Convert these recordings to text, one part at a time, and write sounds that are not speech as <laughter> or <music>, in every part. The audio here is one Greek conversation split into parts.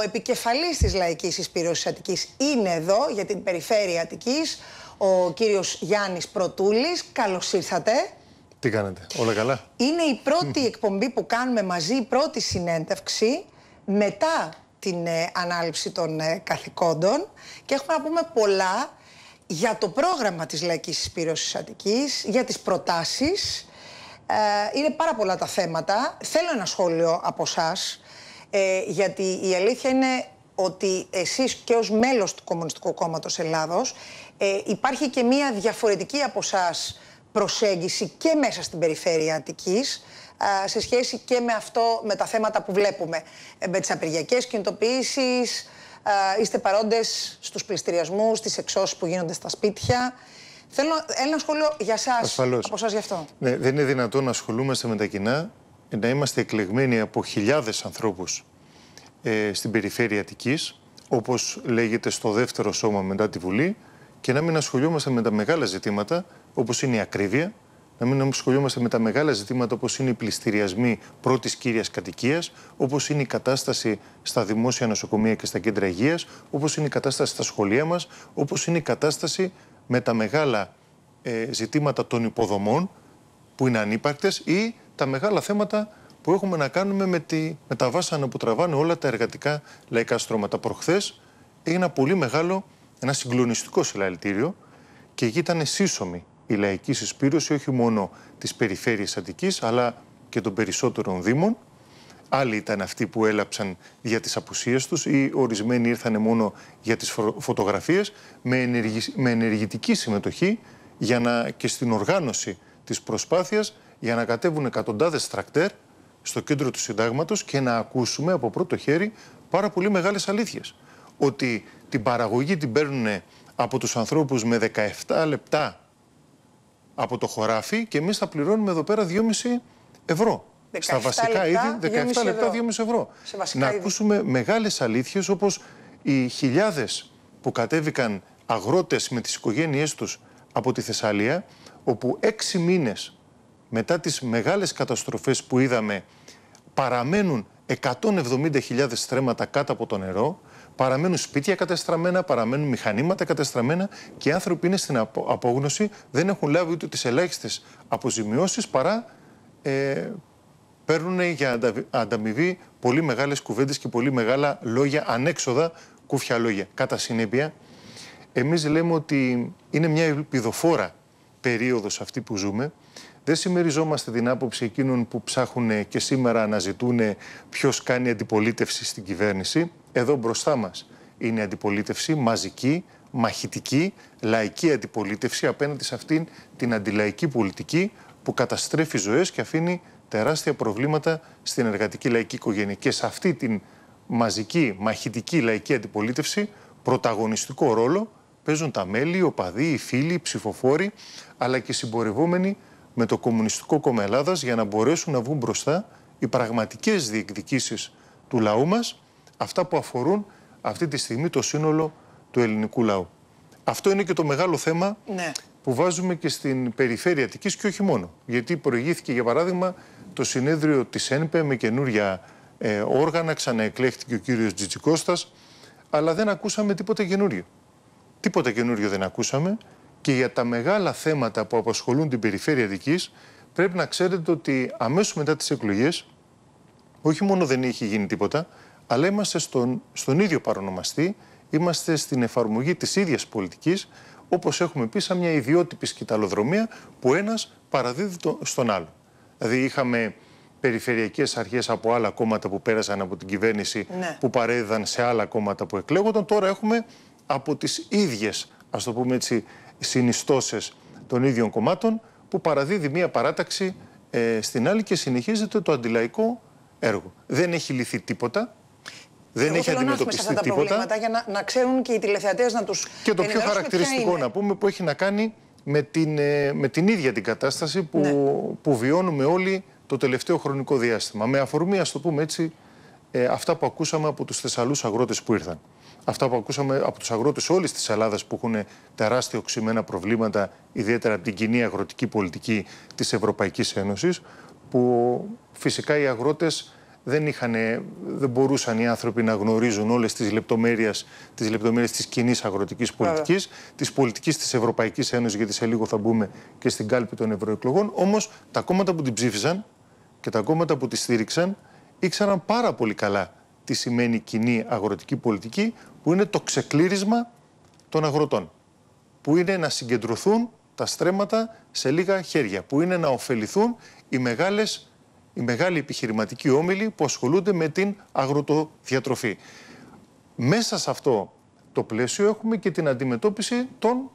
Ο επικεφαλής της Λαϊκής Ισπύρωσης Αττικής είναι εδώ για την περιφέρεια Αττικής, ο κύριος Γιάννης Πρωτούλη, Καλώς ήρθατε. Τι κάνετε, όλα καλά. Είναι η πρώτη εκπομπή που κάνουμε μαζί, η πρώτη συνέντευξη μετά την ε, ανάληψη των ε, καθηκόντων και έχουμε να πούμε πολλά για το πρόγραμμα της Λαϊκής Ισπύρωσης Αττικής, για τις προτάσεις. Ε, είναι πάρα πολλά τα θέματα. Θέλω ένα σχόλιο από εσά ε, γιατί η αλήθεια είναι ότι εσείς και ως μέλος του Κομμουνιστικού Κόμματος Ελλάδος ε, υπάρχει και μία διαφορετική από εσάς προσέγγιση και μέσα στην περιφέρεια Αττικής σε σχέση και με αυτό, με τα θέματα που βλέπουμε. Ε, με τις απεργιακές κινητοποιήσεις, είστε παρόντες στους πληστηριασμούς, στις εξώσεις που γίνονται στα σπίτια. Θέλω ένα σχόλιο για εσά από εσά γι' αυτό. Ναι, δεν είναι δυνατόν να ασχολούμαστε με τα κοινά ε, να είμαστε εκλεγμένοι από χιλιάδες ανθρώπους ε, στην περιφέρεια Αττικής, όπως λέγεται στο δεύτερο σώμα μετά τη Βουλή, και να μην ασχολούμαστε με τα μεγάλα ζητήματα, όπως είναι η ακρίβεια, να μην ασχολούμαστε με τα μεγάλα ζητήματα όπως είναι οι πληστηριασμοί πρώτης κύριας κατοικίας, όπως είναι η κατάσταση στα δημόσια νοσοκομεία και στα κέντρα υγείας, όπως είναι η κατάσταση στα σχολεία μας, όπως είναι η κατάσταση με τα μεγάλα ε, ζητήματα των υποδομών που είναι ανύπαρκτες ή τα μεγάλα θέματα που έχουμε να κάνουμε με, τη, με τα βάσανα που τραβάνε όλα τα εργατικά λαϊκά στρώματα. Προχθές έγινε ένα πολύ μεγάλο, ένα συγκλονιστικό συλλαλητήριο και εκεί ήταν σύσσωμη η λαϊκή συσπήρωση όχι μόνο της περιφέρειας Αττικής αλλά και των περισσότερων Δήμων. Άλλοι ήταν αυτοί που έλαψαν για τις απουσίες τους ή ορισμένοι ήρθαν μόνο για τις φωτογραφίες με, με ενεργητική συμμετοχή για να, και στην οργάνωση της προσπάθειας για να κατέβουν εκατοντάδες τρακτέρ στο κέντρο του Συντάγματος και να ακούσουμε από πρώτο χέρι πάρα πολύ μεγάλες αλήθειες. Ότι την παραγωγή την παίρνουν από τους ανθρώπους με 17 λεπτά από το χωράφι και εμείς θα πληρώνουμε εδώ πέρα 2,5 ευρώ. Στα βασικά είδη 17 λεπτά 2,5 ευρώ. Να ακούσουμε μεγάλες αλήθειες όπως οι χιλιάδες που κατέβηκαν αγρότες με τις οικογένειές τους από τη Θεσσαλία όπου έξι μήνες μετά τις μεγάλες καταστροφές που είδαμε παραμένουν 170.000 στρέμματα κάτω από το νερό, παραμένουν σπίτια κατεστραμμένα, παραμένουν μηχανήματα κατεστραμμένα και οι άνθρωποι είναι στην απόγνωση, δεν έχουν λάβει ούτε τις ελάχιστες αποζημιώσεις παρά ε, παίρνουν για ανταμοιβή πολύ μεγάλες κουβέντες και πολύ μεγάλα λόγια, ανέξοδα κούφια λόγια. Κατά συνέπεια, εμείς λέμε ότι είναι μια ελπιδοφόρα περίοδος αυτή που ζούμε, δεν συμμεριζόμαστε την άποψη εκείνων που ψάχνουν και σήμερα ζητούν ποιος κάνει αντιπολίτευση στην κυβέρνηση. Εδώ μπροστά μας είναι η αντιπολίτευση μαζική, μαχητική, λαϊκή αντιπολίτευση απέναντι σε αυτήν την αντιλαϊκή πολιτική που καταστρέφει ζωές και αφήνει τεράστια προβλήματα στην εργατική λαϊκή οικογένεια. Και σε αυτή την μαζική, μαχητική λαϊκή αντιπολίτευση πρωταγωνιστικό ρόλο παίζουν τα μέλη, οι οπαδοί, οι φίλοι, οι ψηφοφόροι, αλλά και οι συμπορευόμενοι με το Κομμουνιστικό Κόμμα Ελλάδας για να μπορέσουν να βγουν μπροστά οι πραγματικές διεκδικήσεις του λαού μας, αυτά που αφορούν αυτή τη στιγμή το σύνολο του ελληνικού λαού. Αυτό είναι και το μεγάλο θέμα ναι. που βάζουμε και στην περιφέρεια Αττικής και όχι μόνο. Γιατί προηγήθηκε, για παράδειγμα, το συνέδριο της ΕΝΠΕ με καινούρια ε, όργανα, ξαναεκλέχτηκε ο κύριος Τζιτζικώστας, αλλά δεν ακούσαμε τίποτα καινούριο. Τίποτα καινούριο δεν ακούσαμε και για τα μεγάλα θέματα που απασχολούν την περιφέρεια Δικής πρέπει να ξέρετε ότι αμέσως μετά τις εκλογές όχι μόνο δεν έχει γίνει τίποτα, αλλά είμαστε στον, στον ίδιο παρονομαστή, είμαστε στην εφαρμογή της ίδιας πολιτικής, όπως έχουμε πει σαν μια ιδιότυπη σκηταλοδρομία που ένας παραδίδει το, στον άλλο. Δηλαδή είχαμε περιφερειακές αρχές από άλλα κόμματα που πέρασαν από την κυβέρνηση, ναι. που παρέδιδαν σε άλλα κόμματα που εκλέγονταν. Τώρα έχουμε από τις ίδιες, ας το πούμε έτσι, συνιστώσεις των ίδιων κομμάτων που παραδίδει μία παράταξη ε, στην άλλη και συνεχίζεται το αντιλαϊκό έργο. Δεν έχει λυθεί τίποτα. Δεν έχει αντιμετωπιστεί αυτά τα τίποτα. Για να, να ξέρουν και οι τηλεθεατές να τους Και το πιο χαρακτηριστικό να πούμε που έχει να κάνει με την, ε, με την ίδια την κατάσταση που, ναι. που βιώνουμε όλοι το τελευταίο χρονικό διάστημα. Με αφορμή, ας το πούμε έτσι, ε, αυτά που ακούσαμε από τους Θεσσαλούς αγρότες που ήρθαν αυτά που ακούσαμε από τους αγρότες όλης της Ελλάδας που έχουν τεράστια οξυμένα προβλήματα, ιδιαίτερα από την κοινή αγροτική πολιτική της Ευρωπαϊκής Ένωσης, που φυσικά οι αγρότες δεν, δεν μπορούσαν οι άνθρωποι να γνωρίζουν όλες τις λεπτομέρειες τις λεπτομέρειες της κοινή αγροτικής πολιτικής, της πολιτικής της Ευρωπαϊκής Ένωσης, γιατί σε λίγο θα μπούμε και στην κάλπη των ευρωεκλογών. Όμως τα κόμματα που την ψήφισαν και τα κόμματα που τη στήριξαν ήξεραν πάρα πολύ καλά τι σημαίνει κοινή αγροτική πολιτική, που είναι το ξεκλήρισμα των αγροτών. Που είναι να συγκεντρωθούν τα στρέμματα σε λίγα χέρια. Που είναι να ωφεληθούν οι, μεγάλες, οι μεγάλοι επιχειρηματικοί όμιλοι που ασχολούνται με την αγροτοδιατροφή. Μέσα σε αυτό το πλαίσιο έχουμε και την αντιμετώπιση των,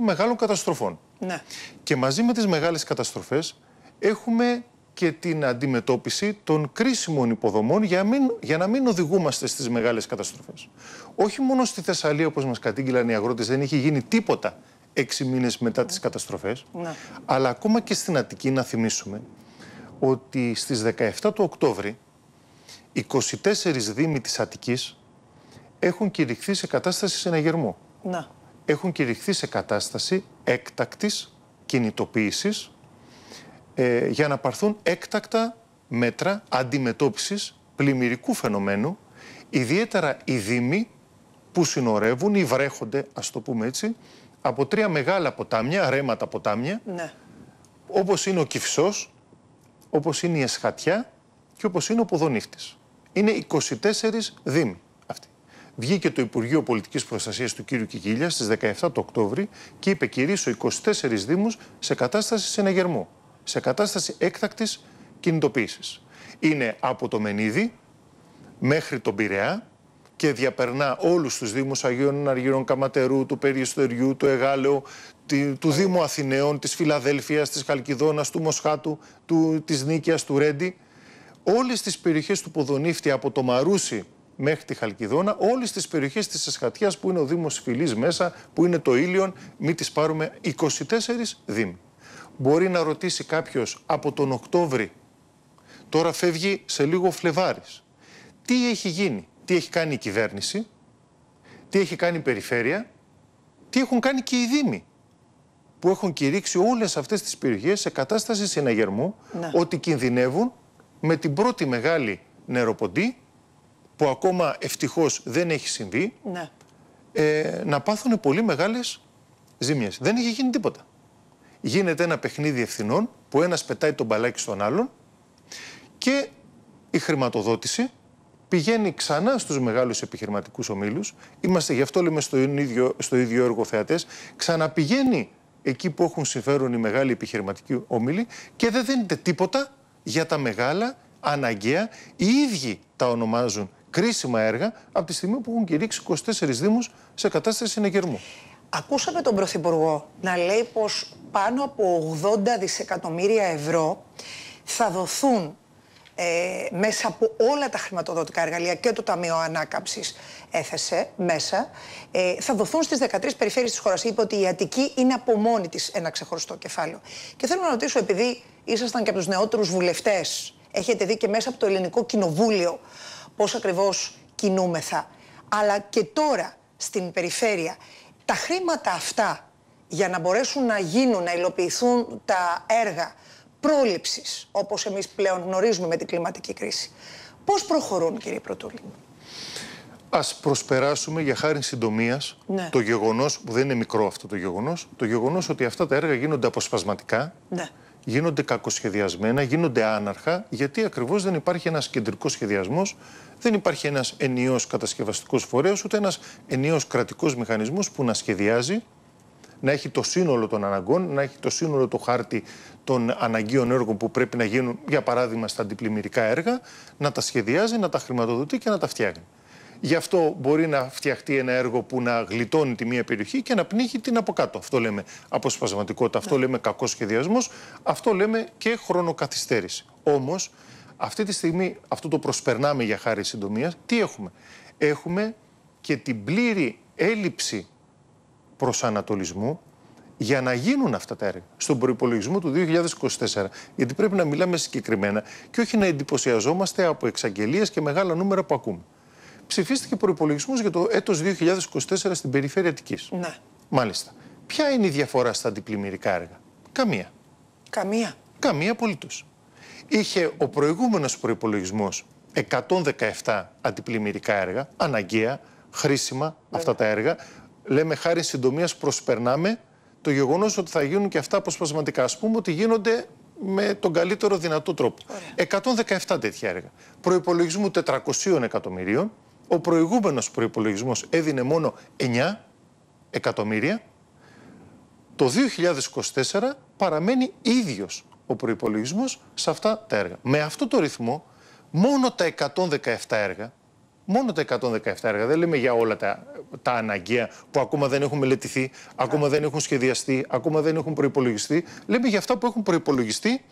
μεγάλων καταστροφών. Ναι. Και μαζί με τις μεγάλες καταστροφές έχουμε και την αντιμετώπιση των κρίσιμων υποδομών για, μην, για να μην οδηγούμαστε στις μεγάλες καταστροφές. Όχι μόνο στη Θεσσαλία, όπως μας κατήγγειλαν οι αγρότες, δεν έχει γίνει τίποτα έξι μήνες μετά τις καταστροφές, ναι. αλλά ακόμα και στην Αττική να θυμίσουμε ότι στις 17 του Οκτώβρη 24 δήμοι της Αττικής έχουν κηρυχθεί σε κατάσταση συναγερμού. Ναι. Έχουν κηρυχθεί σε κατάσταση έκτακτης κινητοποίησης ε, για να πάρθουν έκτακτα μέτρα αντιμετώπισης πλημμυρικού φαινομένου, ιδιαίτερα οι δήμοι που συνορεύουν ή βρέχονται, ας το πούμε έτσι, από τρία μεγάλα ποτάμια, ρέματα ποτάμια, ναι. όπως είναι ο Κυφσός, όπως είναι η Εσχατιά και όπως είναι ο Ποδονύχτης. Είναι 24 δήμοι αυτοί. Βγήκε το Υπουργείο Πολιτικής Προστασίας του κ. Κικίλια στις 17 του Οκτώβρη και είπε κηρύσω 24 δήμους σε κατάσταση συναγερμού σε κατάσταση έκτακτης κινητοποίησης. Είναι από το Μενίδη μέχρι τον Πειραιά και διαπερνά όλους τους Δήμους Αγίων Αργύρων Καματερού, του Περιστεριού, του Εγάλεου, του Δήμου Αθηναίων, της Φιλαδέλφιας, της Χαλκιδόνας, του Μοσχάτου, του, της του Ρέντι. Όλες τις περιοχές του ποδονίφτη από το Μαρούσι μέχρι τη Χαλκιδόνα, όλες τις περιοχές της Εσχατιάς που είναι ο Δήμος Φιλής μέσα, που είναι το Ήλιον, μην τις πάρουμε 24 Δήμοι μπορεί να ρωτήσει κάποιος από τον Οκτώβρη, τώρα φεύγει σε λίγο Φλεβάρης, τι έχει γίνει, τι έχει κάνει η κυβέρνηση, τι έχει κάνει η περιφέρεια, τι έχουν κάνει και οι Δήμοι που έχουν κηρύξει όλες αυτές τις περιοχές σε κατάσταση συναγερμού ναι. ότι κινδυνεύουν με την πρώτη μεγάλη νεροποντή που ακόμα ευτυχώς δεν έχει συμβεί ναι. ε, να πάθουν πολύ μεγάλες ζημιές. Δεν έχει γίνει τίποτα γίνεται ένα παιχνίδι ευθυνών που ένας πετάει τον μπαλάκι στον άλλον και η χρηματοδότηση πηγαίνει ξανά στους μεγάλους επιχειρηματικούς ομίλους. Είμαστε γι' αυτό λέμε στο ίδιο, στο ίδιο έργο θεατές. Ξαναπηγαίνει εκεί που έχουν συμφέρον οι μεγάλοι επιχειρηματικοί ομίλοι και δεν δίνεται τίποτα για τα μεγάλα αναγκαία. Οι ίδιοι τα ονομάζουν κρίσιμα έργα από τη στιγμή που έχουν κηρύξει 24 Δήμους σε κατάσταση συνεγερμού. Ακούσαμε τον Πρωθυπουργό να λέει πως πάνω από 80 δισεκατομμύρια ευρώ θα δοθούν ε, μέσα από όλα τα χρηματοδοτικά εργαλεία και το Ταμείο Ανάκαμψης έθεσε μέσα, ε, θα δοθούν στις 13 περιφέρειες της χώρας. Είπε ότι η Αττική είναι από μόνη της ένα ξεχωριστό κεφάλαιο. Και θέλω να ρωτήσω, επειδή ήσασταν και από τους νεότερους βουλευτές, έχετε δει και μέσα από το Ελληνικό Κοινοβούλιο πώς ακριβώς κινούμεθα, αλλά και τώρα στην περιφέρεια, τα χρήματα αυτά για να μπορέσουν να γίνουν, να υλοποιηθούν τα έργα πρόληψης, όπως εμείς πλέον γνωρίζουμε με την κλιματική κρίση. Πώς προχωρούν, κύριε Πρωτούλη. Ας προσπεράσουμε για χάρη συντομίας ναι. το γεγονός, που δεν είναι μικρό αυτό το γεγονός, το γεγονός ότι αυτά τα έργα γίνονται αποσπασματικά, ναι γίνονται κακοσχεδιασμένα, γίνονται άναρχα, γιατί ακριβώς δεν υπάρχει ένας κεντρικός σχεδιασμός, δεν υπάρχει ένας ενίος κατασκευαστικός φορέας, ούτε ένας ενίος κρατικός μηχανισμός που να σχεδιάζει, να έχει το σύνολο των αναγκών, να έχει το σύνολο το χάρτη των αναγκαίων έργων που πρέπει να γίνουν, για παράδειγμα, στα αντιπλημμυρικά έργα, να τα σχεδιάζει, να τα χρηματοδοτεί και να τα φτιάχνει. Γι' αυτό μπορεί να φτιαχτεί ένα έργο που να γλιτώνει τη μία περιοχή και να πνίγει την από κάτω. Αυτό λέμε αποσπασματικότητα, αυτό ναι. λέμε κακός σχεδιασμός, αυτό λέμε και χρονοκαθυστέρηση. Όμως, αυτή τη στιγμή, αυτό το προσπερνάμε για χάρη συντομίας, τι έχουμε. Έχουμε και την πλήρη έλλειψη προσανατολισμού για να γίνουν αυτά τα έργα στον προπολογισμό του 2024. Γιατί πρέπει να μιλάμε συγκεκριμένα και όχι να εντυπωσιαζόμαστε από εξαγγελίες και μεγάλα νούμερα που ακούμε ψηφίστηκε προπολογισμό για το έτος 2024 στην περιφέρεια Αττικής. Ναι. Μάλιστα. Ποια είναι η διαφορά στα αντιπλημμυρικά έργα, Καμία. Καμία. Καμία απολύτως. Είχε ο προηγούμενος προπολογισμό 117 αντιπλημμυρικά έργα, αναγκαία, χρήσιμα αυτά τα έργα. Λέμε χάρη συντομίας προσπερνάμε το γεγονός ότι θα γίνουν και αυτά αποσπασματικά. Ας πούμε ότι γίνονται με τον καλύτερο δυνατό τρόπο. 117 τέτοια έργα. Προπολογισμού 400 εκατομμυρίων ο προηγούμενος προϋπολογισμός έδινε μόνο 9 εκατομμύρια, το 2024 παραμένει ίδιος ο προϋπολογισμός σε αυτά τα έργα. Με αυτό το ρυθμό, μόνο τα 117 έργα, μόνο τα 117 έργα, δεν λέμε για όλα τα, τα αναγκαία που ακόμα δεν έχουν μελετηθεί, ακόμα δεν έχουν σχεδιαστεί, ακόμα δεν έχουν προϋπολογιστεί, λέμε για αυτά που έχουν προπολογιστεί,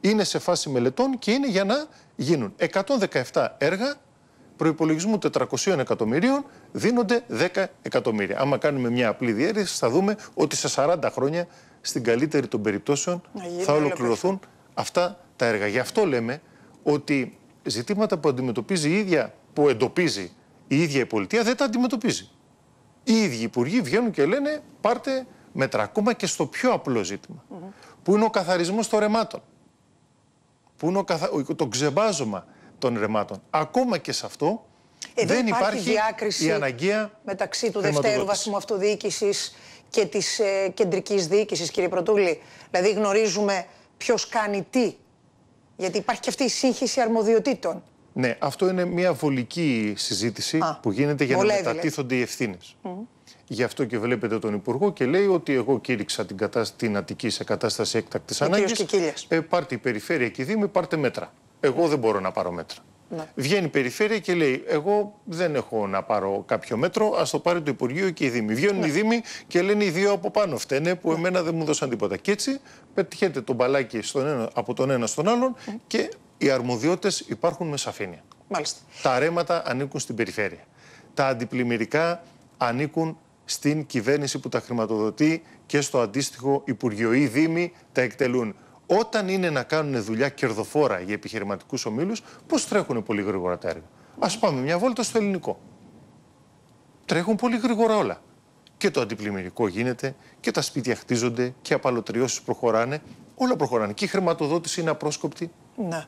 είναι σε φάση μελετών και είναι για να γίνουν. 117 έργα προπολογισμού 400 εκατομμυρίων δίνονται 10 εκατομμύρια. Άμα κάνουμε μια απλή διαίρεση, θα δούμε ότι σε 40 χρόνια, στην καλύτερη των περιπτώσεων, θα ολοκληρωθούν αυτά τα έργα. Γι' αυτό λέμε ότι ζητήματα που αντιμετωπίζει η ίδια, που εντοπίζει η ίδια η πολιτεία, δεν τα αντιμετωπίζει. Οι ίδιοι υπουργοί βγαίνουν και λένε πάρτε μέτρα ακόμα και στο πιο απλό ζήτημα, που είναι ο καθαρισμός των ρεμάτων, που είναι ο καθα... το ξεμπάζωμα των ρεμάτων. Ακόμα και σε αυτό δεν υπάρχει, η αναγκαία μεταξύ του δευτέρου βαθμού αυτοδιοίκησης και της ε, κεντρικής διοίκησης, κύριε Πρωτούλη. Δηλαδή, γνωρίζουμε ποιος κάνει τι. Γιατί υπάρχει και αυτή η σύγχυση αρμοδιοτήτων. Ναι, αυτό είναι μια βολική συζήτηση που γίνεται για να μετατίθονται οι ευθύνες. Γι' αυτό και βλέπετε τον Υπουργό και λέει ότι εγώ κήρυξα την, κατάσταση την Αττική σε κατάσταση έκτακτης ανάγκη. Ε, πάρτε η περιφέρεια και η Δήμη, πάρτε μέτρα εγώ δεν μπορώ να πάρω μέτρα. Ναι. Βγαίνει η περιφέρεια και λέει: Εγώ δεν έχω να πάρω κάποιο μέτρο, ας το πάρει το Υπουργείο και η Δήμη. Βγαίνουν ναι. οι Δήμοι και λένε: Οι δύο από πάνω φταίνε που ναι. εμένα δεν μου δώσαν τίποτα. Και έτσι πετυχαίνεται το μπαλάκι στον ένα, από τον ένα στον άλλον ναι. και οι αρμοδιότητες υπάρχουν με σαφήνεια. Μάλιστα. Τα ρέματα ανήκουν στην περιφέρεια. Τα αντιπλημμυρικά ανήκουν στην κυβέρνηση που τα χρηματοδοτεί και στο αντίστοιχο Υπουργείο. Οι Δήμοι τα εκτελούν όταν είναι να κάνουν δουλειά κερδοφόρα για επιχειρηματικούς ομίλους, πώς τρέχουν πολύ γρήγορα τα έργα. Ας πάμε μια βόλτα στο ελληνικό. Τρέχουν πολύ γρήγορα όλα. Και το αντιπλημμυρικό γίνεται και τα σπίτια χτίζονται και οι απαλωτριώσεις προχωράνε. Όλα προχωράνε. Και η χρηματοδότηση είναι απρόσκοπτη. Να.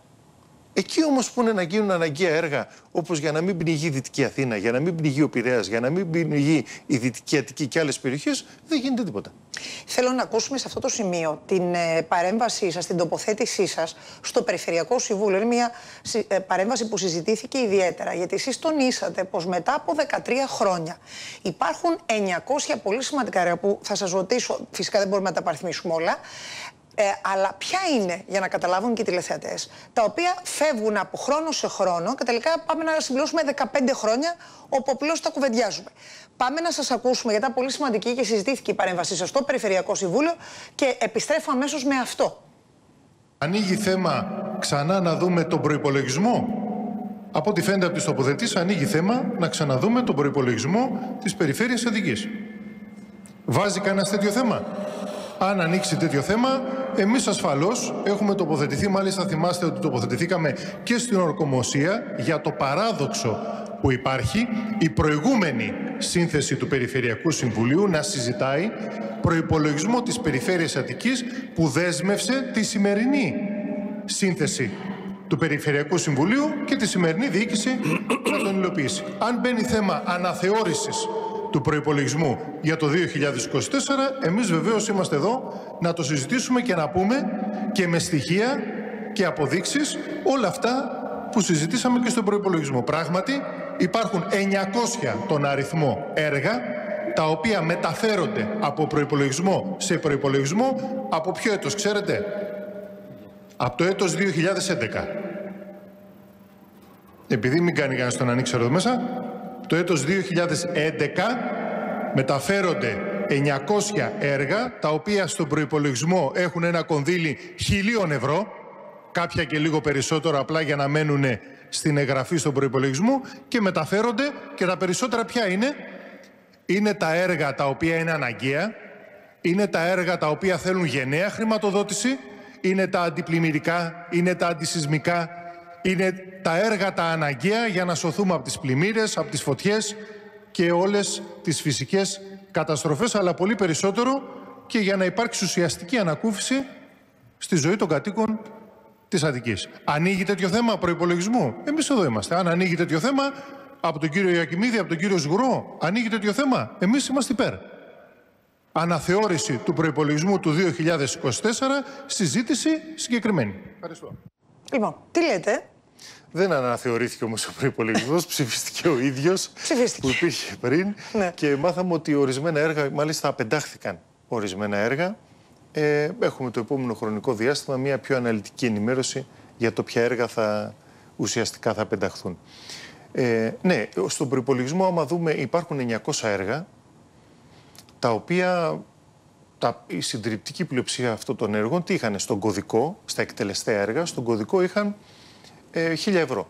Εκεί όμως που είναι να γίνουν αναγκαία έργα, όπως για να μην πνιγεί η Δυτική Αθήνα, για να μην πνιγεί ο Πειραιά, για να μην πνιγεί η Δυτική Αττική και άλλες περιοχές, δεν γίνεται τίποτα. Θέλω να ακούσουμε σε αυτό το σημείο την ε, παρέμβασή σας, την τοποθέτησή σας στο Περιφερειακό Συμβούλιο. Είναι μια ε, παρέμβαση που συζητήθηκε ιδιαίτερα, γιατί εσείς τονίσατε πως μετά από 13 χρόνια υπάρχουν 900 πολύ σημαντικά έργα που θα σας ρωτήσω, φυσικά δεν μπορούμε να τα παριθμίσουμε όλα, ε, αλλά ποια είναι, για να καταλάβουν και οι τηλεθεατές, τα οποία φεύγουν από χρόνο σε χρόνο και τελικά πάμε να συμπληρώσουμε 15 χρόνια όπου απλώς τα κουβεντιάζουμε. Πάμε να σας ακούσουμε, γιατί ήταν πολύ σημαντική και συζητήθηκε η παρέμβασή σας στο Περιφερειακό Συμβούλιο και επιστρέφω αμέσως με αυτό. Ανοίγει θέμα ξανά να δούμε τον προπολογισμό. Από ό,τι φαίνεται από τις τοποθετήσεις, ανοίγει θέμα να ξαναδούμε τον προπολογισμό της Περιφέρειας Αττικής. Βάζει κανένας τέτοιο θέμα αν ανοίξει τέτοιο θέμα, εμείς ασφαλώς έχουμε τοποθετηθεί. Μάλιστα, θυμάστε ότι τοποθετηθήκαμε και στην ορκομοσία για το παράδοξο που υπάρχει η προηγούμενη σύνθεση του Περιφερειακού Συμβουλίου να συζητάει προϋπολογισμό της Περιφέρειας Αττικής που δέσμευσε τη σημερινή σύνθεση του Περιφερειακού Συμβουλίου και τη σημερινή διοίκηση να τον υλοποιήσει. Αν μπαίνει θέμα αναθεώρησης του προϋπολογισμού για το 2024, εμείς βεβαίως είμαστε εδώ να το συζητήσουμε και να πούμε και με στοιχεία και αποδείξεις όλα αυτά που συζητήσαμε και στον προϋπολογισμό. Πράγματι υπάρχουν 900 τον αριθμό έργα τα οποία μεταφέρονται από προϋπολογισμό σε προϋπολογισμό από ποιο έτος ξέρετε από το έτος 2011 επειδή μην κάνει κανένας τον εδώ μέσα το έτος 2011 μεταφέρονται 900 έργα, τα οποία στον προϋπολογισμό έχουν ένα κονδύλι χιλίων ευρώ, κάποια και λίγο περισσότερο απλά για να μένουν στην εγγραφή στον προϋπολογισμό και μεταφέρονται και τα περισσότερα ποια είναι. Είναι τα έργα τα οποία είναι αναγκαία, είναι τα έργα τα οποία θέλουν γενναία χρηματοδότηση, είναι τα αντιπλημμυρικά, είναι τα αντισυσμικά, είναι τα έργα τα αναγκαία για να σωθούμε από τις πλημμύρες, από τις φωτιές και όλες τις φυσικές καταστροφές, αλλά πολύ περισσότερο και για να υπάρξει ουσιαστική ανακούφιση στη ζωή των κατοίκων της Αττικής. Ανοίγει τέτοιο θέμα προϋπολογισμού. Εμείς εδώ είμαστε. Αν ανοίγει τέτοιο θέμα από τον κύριο Ιακημίδη, από τον κύριο Σγουρό, ανοίγει τέτοιο θέμα. Εμείς είμαστε υπέρ. Αναθεώρηση του προϋπολογισμού του 2024, συζήτηση συγκεκριμένη. Ευχαριστώ. Λοιπόν, τι λέτε, δεν αναθεωρήθηκε όμως ο προπολογισμό, ψηφίστηκε ο ίδιος που υπήρχε πριν. Ναι. Και μάθαμε ότι ορισμένα έργα, μάλιστα απεντάχθηκαν ορισμένα έργα. Ε, έχουμε το επόμενο χρονικό διάστημα μια πιο αναλυτική ενημέρωση για το ποια έργα θα ουσιαστικά θα απενταχθούν Ε, ναι, στον προπολογισμό, άμα δούμε, υπάρχουν 900 έργα, τα οποία τα, η συντριπτική πλειοψηφία αυτών των έργων τι είχαν στον κωδικό, στα εκτελεστέ έργα, στον κωδικό είχαν ε, 1000 ευρώ.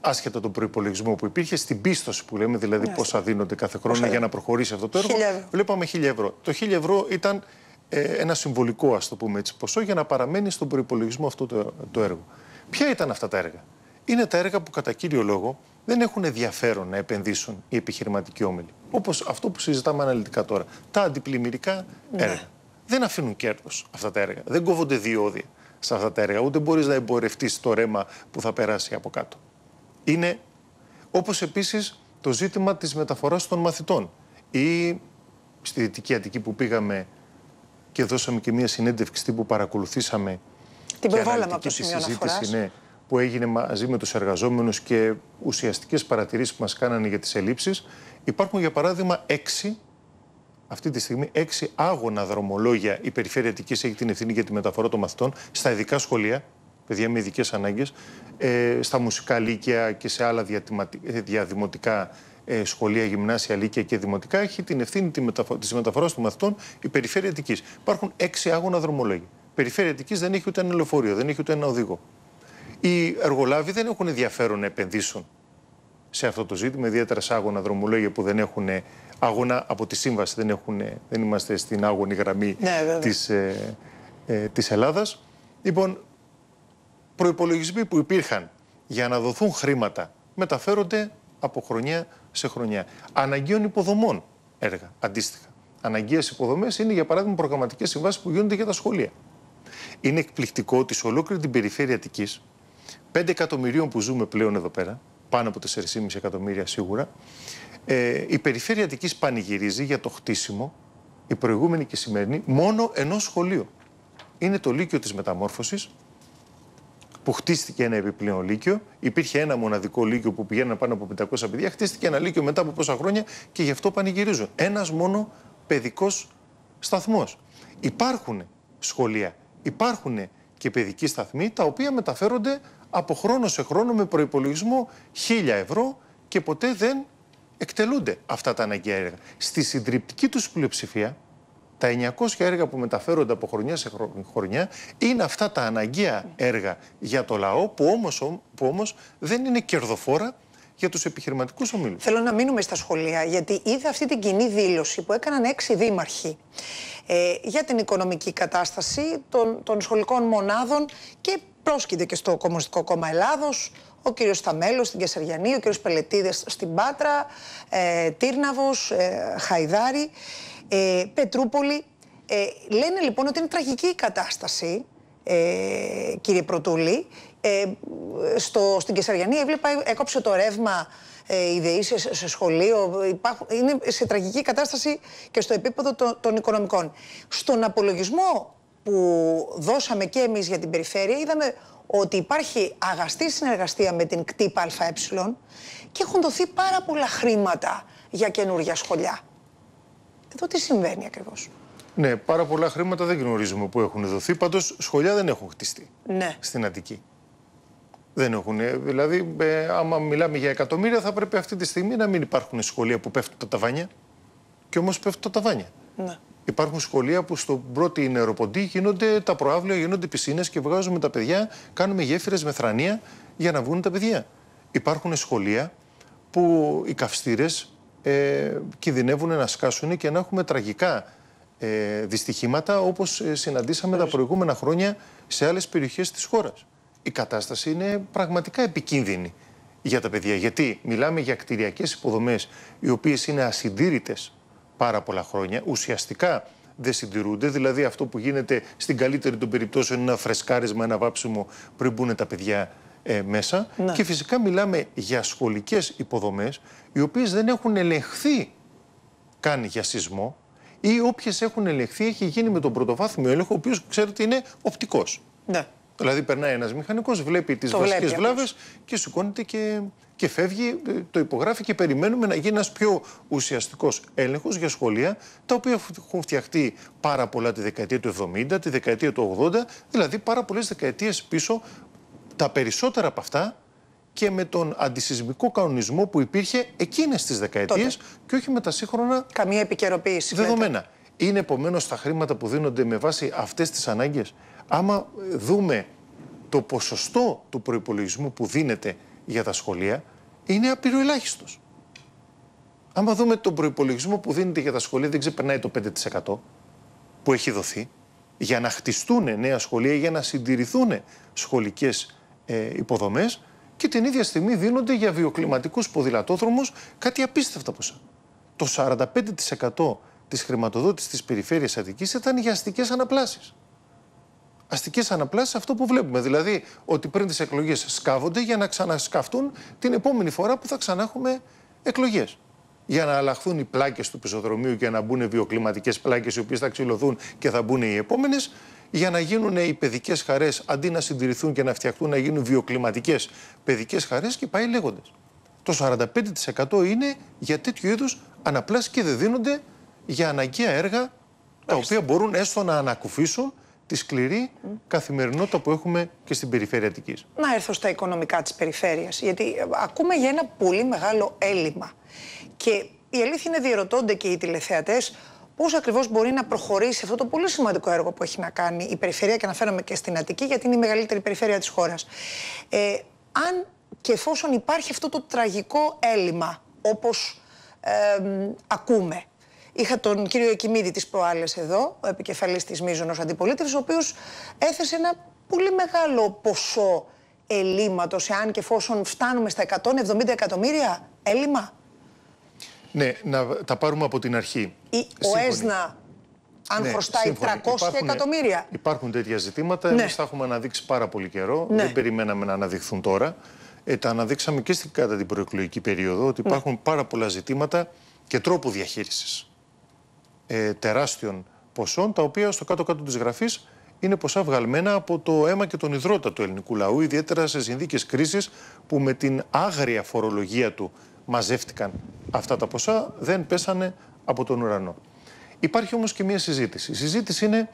Άσχετα τον προπολογισμό που υπήρχε, στην πίστοση που λέμε, δηλαδή ναι. πόσα δίνονται κάθε χρόνο για να προχωρήσει αυτό το έργο, βλέπαμε 1000 ευρώ. Το 1000 ευρώ ήταν ε, ένα συμβολικό, ας το πούμε έτσι, ποσό για να παραμένει στον προπολογισμό αυτό το, το έργο. Ποια ήταν αυτά τα έργα. Είναι τα έργα που κατά κύριο λόγο δεν έχουν ενδιαφέρον να επενδύσουν οι επιχειρηματικοί όμιλοι. Όπως αυτό που συζητάμε αναλυτικά τώρα. Τα αντιπλημμυρικά ναι. έργα. Δεν αφήνουν κέρδος αυτά τα έργα. Δεν κόβονται διόδια σε αυτά τα έργα, ούτε μπορείς να εμπορευτείς το ρέμα που θα περάσει από κάτω. Είναι όπως επίσης το ζήτημα της μεταφοράς των μαθητών. Ή στη Δυτική Αττική που πήγαμε και δώσαμε και μία συνέντευξη που παρακολουθήσαμε. Την προβάλαμε από το ναι, που έγινε μαζί με τους εργαζόμενους και ουσιαστικές παρατηρήσεις που μας κάνανε για τις ελλείψεις. Υπάρχουν για παράδειγμα έξι αυτή τη στιγμή έξι άγωνα δρομολόγια η Περιφέρεια Αττικής έχει την ευθύνη για τη μεταφορά των μαθητών στα ειδικά σχολεία, παιδιά με ειδικές ανάγκες, ε, στα μουσικά λύκεια και σε άλλα διαδημοτικά ε, σχολεία, γυμνάσια, λύκεια και δημοτικά, έχει την ευθύνη τη μεταφοράς των μαθητών η Περιφέρεια Αττικής. Υπάρχουν έξι άγωνα δρομολόγια. Η Περιφέρεια Αττικής δεν έχει ούτε ένα λεωφορείο, δεν έχει ούτε ένα οδηγό. Οι εργολάβοι δεν έχουν ενδιαφέρον επενδύσουν σε αυτό το ζήτημα, ιδιαίτερα σε άγωνα δρομολόγια που δεν έχουν ε, αγώνα από τη σύμβαση. Δεν, έχουν, δεν είμαστε στην άγωνη γραμμή ναι, της, ε, ε, της Ελλάδας. Λοιπόν, προϋπολογισμοί που υπήρχαν για να δοθούν χρήματα μεταφέρονται από χρονιά σε χρονιά. Αναγκαίων υποδομών έργα, αντίστοιχα. Αναγκαίες υποδομές είναι, για παράδειγμα, προγραμματικές συμβάσεις που γίνονται για τα σχολεία. Είναι εκπληκτικό ότι σε ολόκληρη την περιφέρεια Αττικής, 5 εκατομμυρίων που ζούμε πλέον εδώ πέρα, πάνω από 4,5 εκατομμύρια σίγουρα, ε, η περιφέρεια Αττικής πανηγυρίζει για το χτίσιμο, η προηγούμενη και η σημερινή, μόνο ενός σχολείου. Είναι το Λύκειο της Μεταμόρφωσης, που χτίστηκε ένα επιπλέον λύκειο. Υπήρχε ένα μοναδικό λύκειο που πηγαίνανε πάνω από 500 παιδιά. Χτίστηκε ένα λύκειο μετά από πόσα χρόνια και γι' αυτό πανηγυρίζουν. Ένας μόνο παιδικός σταθμός. Υπάρχουν σχολεία, υπάρχουν και παιδικοί σταθμοί τα οποία μεταφέρονται από χρόνο σε χρόνο με προπολογισμό 1000 ευρώ και ποτέ δεν εκτελούνται αυτά τα αναγκαία έργα. Στη συντριπτική τους πλειοψηφία, τα 900 έργα που μεταφέρονται από χρονιά σε χρονιά είναι αυτά τα αναγκαία έργα για το λαό που όμως, όμως δεν είναι κερδοφόρα για τους επιχειρηματικούς ομίλους. Θέλω να μείνουμε στα σχολεία γιατί είδα αυτή την κοινή δήλωση που έκαναν έξι δήμαρχοι ε, για την οικονομική κατάσταση των, των σχολικών μονάδων και Πρόσκειται και στο Κομμουνιστικό Κόμμα Ελλάδος, ο κύριος Σταμέλος στην Κεσαριανή, ο κύριος Πελετίδες στην Πάτρα, ε, Τύρναβος, ε, Χαϊδάρη, ε, Πετρούπολη. Ε, λένε λοιπόν ότι είναι τραγική η κατάσταση, κύριε Πρωτούλη. στο, στην Κεσαριανή έβλεπα, έκοψε το ρεύμα ε, ιδεή σε, σχολείο. είναι σε τραγική κατάσταση και στο επίπεδο των οικονομικών. Στον απολογισμό που δώσαμε και εμείς για την περιφέρεια, είδαμε ότι υπάρχει αγαστή συνεργασία με την κτύπ ΑΕ και έχουν δοθεί πάρα πολλά χρήματα για καινούργια σχολιά. Εδώ τι συμβαίνει ακριβώς. Ναι, πάρα πολλά χρήματα δεν γνωρίζουμε που έχουν δοθεί. Πάντως σχολιά δεν έχουν χτιστεί ναι. στην Αττική. Δεν έχουν. Ε, δηλαδή, ε, άμα μιλάμε για εκατομμύρια, θα πρέπει αυτή τη στιγμή να μην υπάρχουν σχολεία που πέφτουν τα ταβάνια. Και όμως πέφτουν τα ταβάνια. Ναι. Υπάρχουν σχολεία που στο πρώτη νεροποντή γίνονται τα προάβλια, γίνονται πισίνες και βγάζουμε τα παιδιά, κάνουμε γέφυρες με θρανία για να βγουν τα παιδιά. Υπάρχουν σχολεία που οι καυστήρες ε, κινδυνεύουν να σκάσουν και να έχουμε τραγικά ε, δυστυχήματα όπως ε, συναντήσαμε τα προηγούμενα χρόνια σε άλλες περιοχές της χώρας. Η κατάσταση είναι πραγματικά επικίνδυνη για τα παιδιά. Γιατί μιλάμε για κτηριακές υποδομές οι οποίες είναι ασυντήρητες πάρα πολλά χρόνια, ουσιαστικά δεν συντηρούνται. Δηλαδή αυτό που γίνεται στην καλύτερη των περιπτώσεων είναι ένα φρεσκάρισμα, ένα βάψιμο πριν μπουν τα παιδιά ε, μέσα. Ναι. Και φυσικά μιλάμε για σχολικές υποδομές, οι οποίες δεν έχουν ελεγχθεί καν για σεισμό ή όποιες έχουν ελεγχθεί έχει γίνει με τον πρωτοβάθμιο έλεγχο, ο οποίος ξέρετε είναι οπτικός. Ναι. Δηλαδή περνάει ένας μηχανικός, βλέπει τις βασικέ βλάβες και σηκώνεται και και φεύγει, ε, το υπογράφει και περιμένουμε να γίνει ένας πιο ουσιαστικός έλεγχος για σχολεία τα οποία έχουν φτιαχτεί πάρα πολλά τη δεκαετία του 70, τη δεκαετία του 80, δηλαδή πάρα πολλές δεκαετίες πίσω. Τα περισσότερα από αυτά και με τον αντισυσμικό κανονισμό που υπήρχε εκείνες τις δεκαετίες και όχι με τα σύγχρονα. Καμία επικαιροποίηση. Δεδομένα. Είναι επομένως τα χρήματα που δίνονται με βάση αυτές τις ανάγκες. Άμα ε, δούμε το ποσοστό του προπολογισμού που δίνεται για τα σχολεία είναι απειροελάχιστο. Άμα δούμε τον προπολογισμό που δίνεται για τα σχολεία, δεν ξεπερνάει το 5% που έχει δοθεί για να χτιστούν νέα σχολεία, για να συντηρηθούν σχολικές ε, υποδομές και την ίδια στιγμή δίνονται για βιοκλιματικούς ποδηλατόδρομους κάτι απίστευτα ποσά. Το 45% της χρηματοδότησης της περιφέρειας Αττικής ήταν για αστικές αναπλάσεις αστικές αναπλάσεις αυτό που βλέπουμε. Δηλαδή ότι πριν τις εκλογές σκάβονται για να ξανασκαφτούν την επόμενη φορά που θα ξανά έχουμε εκλογές. Για να αλλάχθουν οι πλάκες του πεζοδρομίου και να μπουν βιοκλιματικές πλάκες, οι οποίες θα ξυλωθούν και θα μπουν οι επόμενες. Για να γίνουν οι παιδικές χαρές αντί να συντηρηθούν και να φτιαχτούν, να γίνουν βιοκλιματικές παιδικές χαρές και πάει λέγοντας. Το 45% είναι για τέτοιου είδους αναπλάσεις και δεν δίνονται για αναγκαία έργα τα οποία μπορούν έστω να ανακουφίσουν τη σκληρή mm. καθημερινότητα που έχουμε και στην περιφέρεια Αττικής. Να έρθω στα οικονομικά της περιφέρειας, γιατί ε, ακούμε για ένα πολύ μεγάλο έλλειμμα. Και η αλήθεια είναι διερωτώνται και οι τηλεθεατές πώς ακριβώς μπορεί να προχωρήσει αυτό το πολύ σημαντικό έργο που έχει να κάνει η περιφέρεια και αναφέρομαι και στην Αττική, γιατί είναι η μεγαλύτερη περιφέρεια της χώρας. Ε, αν και εφόσον υπάρχει αυτό το τραγικό έλλειμμα, όπως ε, ακούμε, Είχα τον κύριο Εκημίδη της προάλλες εδώ, ο επικεφαλής της Μίζωνος Αντιπολίτευσης, ο οποίος έθεσε ένα πολύ μεγάλο ποσό ελλείμματος, εάν και εφόσον φτάνουμε στα 170 εκατομμύρια έλλειμμα. Ναι, να τα πάρουμε από την αρχή. Η, ο ΕΣΝΑ, αν ναι, χρωστάει 300 υπάρχουν, εκατομμύρια. Υπάρχουν τέτοια ζητήματα. Ναι. Εμείς τα έχουμε αναδείξει πάρα πολύ καιρό. Ναι. Δεν περιμέναμε να αναδειχθούν τώρα. Ε, τα αναδείξαμε και στην, κατά την προεκλογική περίοδο ότι ναι. υπάρχουν πάρα πολλά ζητήματα και τρόπο διαχείρισης ε, τεράστιων ποσών, τα οποία στο κάτω-κάτω της γραφής είναι ποσά βγαλμένα από το αίμα και τον υδρότα του ελληνικού λαού, ιδιαίτερα σε συνδίκε κρίσης που με την άγρια φορολογία του μαζεύτηκαν αυτά τα ποσά, δεν πέσανε από τον ουρανό. Υπάρχει όμως και μια συζήτηση. Η συζήτηση είναι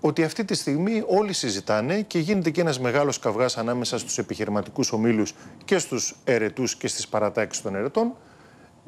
ότι αυτή τη στιγμή όλοι συζητάνε και γίνεται και ένας μεγάλος καυγάς ανάμεσα στους επιχειρηματικούς ομίλους και στους ερετούς και στις παρατάξεις των ερετών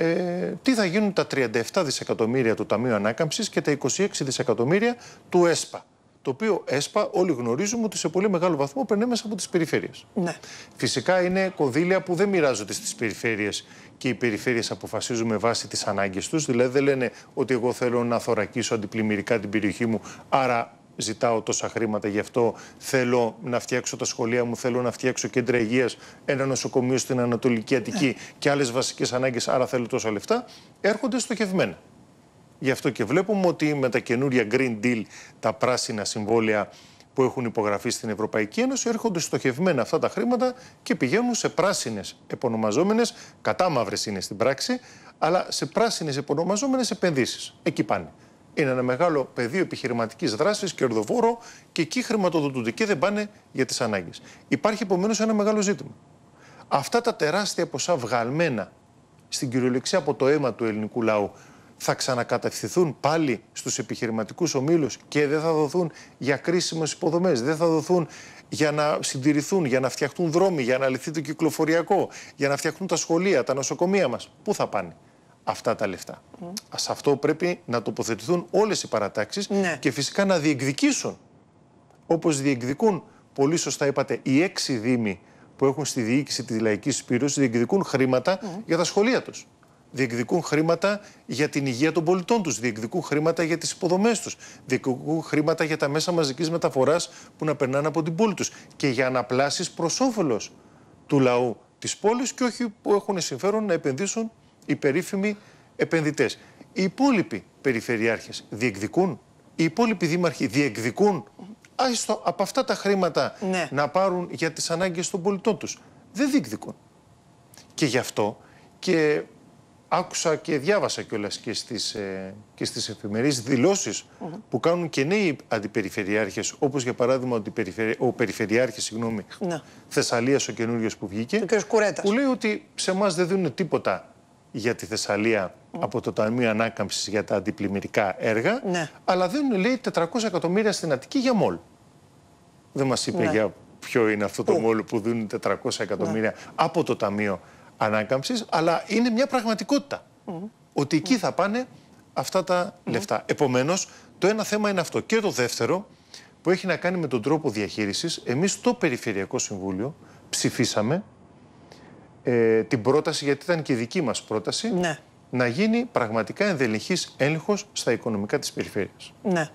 ε, τι θα γίνουν τα 37 δισεκατομμύρια του Ταμείου ανάκαμψης και τα 26 δισεκατομμύρια του ΕΣΠΑ. Το οποίο ΕΣΠΑ όλοι γνωρίζουμε ότι σε πολύ μεγάλο βαθμό περνάει μέσα από τις περιφέρειες. Ναι. Φυσικά είναι κονδύλια που δεν μοιράζονται στις περιφέρειες και οι περιφέρειες αποφασίζουν με βάση τις ανάγκες τους. Δηλαδή, δεν λένε ότι εγώ θέλω να θωρακίσω αντιπλημμυρικά την περιοχή μου, άρα ζητάω τόσα χρήματα γι' αυτό. Θέλω να φτιάξω τα σχολεία μου, θέλω να φτιάξω κέντρα υγείας, ένα νοσοκομείο στην Ανατολική Αττική ναι. και άλλες βασικές ανάγκες. Άρα θέλω τόσα λεφτά. Έρχονται στοχευμένα. Γι' αυτό και βλέπουμε ότι με τα καινούρια Green Deal, τα πράσινα συμβόλαια που έχουν υπογραφεί στην Ευρωπαϊκή Ένωση, έρχονται στοχευμένα αυτά τα χρήματα και πηγαίνουν σε πράσινες επωνομαζόμενες, κατά μαύρε είναι στην πράξη, αλλά σε πράσινες επωνομαζόμενες επενδύσεις. Εκεί πάνε είναι ένα μεγάλο πεδίο επιχειρηματικής δράσης, κερδοφόρο και εκεί χρηματοδοτούνται και δεν πάνε για τις ανάγκες. Υπάρχει επομένως ένα μεγάλο ζήτημα. Αυτά τα τεράστια ποσά βγαλμένα στην κυριολεξία από το αίμα του ελληνικού λαού θα ξανακατευθυνθούν πάλι στους επιχειρηματικούς ομίλους και δεν θα δοθούν για κρίσιμες υποδομές, δεν θα δοθούν για να συντηρηθούν, για να φτιαχτούν δρόμοι, για να λυθεί το κυκλοφοριακό, για να φτιαχτούν τα σχολεία, τα νοσοκομεία μας. Πού θα πάνε αυτά τα λεφτά. Mm. Σε αυτό πρέπει να τοποθετηθούν όλες οι παρατάξεις ναι. και φυσικά να διεκδικήσουν, όπως διεκδικούν, πολύ σωστά είπατε, οι έξι δήμοι που έχουν στη διοίκηση τη Λαϊκής Υπήρωση, διεκδικούν χρήματα για τα σχολεία τους. Διεκδικούν χρήματα για την υγεία των πολιτών τους, διεκδικούν χρήματα για τις υποδομές τους, διεκδικούν χρήματα για τα μέσα μαζικής μεταφοράς που να περνάνε από την πόλη τους και για αναπλάσεις προς όφελος του λαού της πόλης και όχι που έχουν συμφέρον να επενδύσουν οι περίφημοι επενδυτές. Οι υπόλοιποι περιφερειάρχες διεκδικούν, οι υπόλοιποι δήμαρχοι διεκδικούν, Άστο από αυτά τα χρήματα ναι. να πάρουν για τις ανάγκες των πολιτών τους. Δεν διεκδικούν. Και γι' αυτό και άκουσα και διάβασα κιόλας και στις, ε, και στις εφημερίες δηλώσεις που κάνουν και νέοι αντιπεριφερειάρχες, όπως για παράδειγμα ο, ο περιφερειάρχης ναι. ο καινούριος που βγήκε, ο που λέει ότι σε εμάς δεν δίνουν τίποτα για τη Θεσσαλία από το Ταμείο Ανάκαμψης για τα αντιπλημμυρικά έργα, ναι. αλλά δίνουν λέει 400 εκατομμύρια στην Αττική για μόλ. Δεν μας είπε ναι. για ποιο είναι αυτό το Πού? μόλ δίνουν 400 εκατομμύρια ναι. από το Ταμείο Ανάκαμψης, αλλά είναι μια πραγματικότητα. Ότι εκεί θα πάνε αυτά τα λεφτά. Επομένως, το ένα θέμα είναι αυτό. Και το δεύτερο, που έχει να κάνει με τον τρόπο διαχείρισης εμείς στο Περιφερειακό Συμβούλιο ψηφίσαμε ε, την πρόταση, γιατί ήταν και η δική μας πρόταση, ναι. να γίνει πραγματικά ενδελεχής έλεγχος στα οικονομικά της περιφέρειας. Ναι.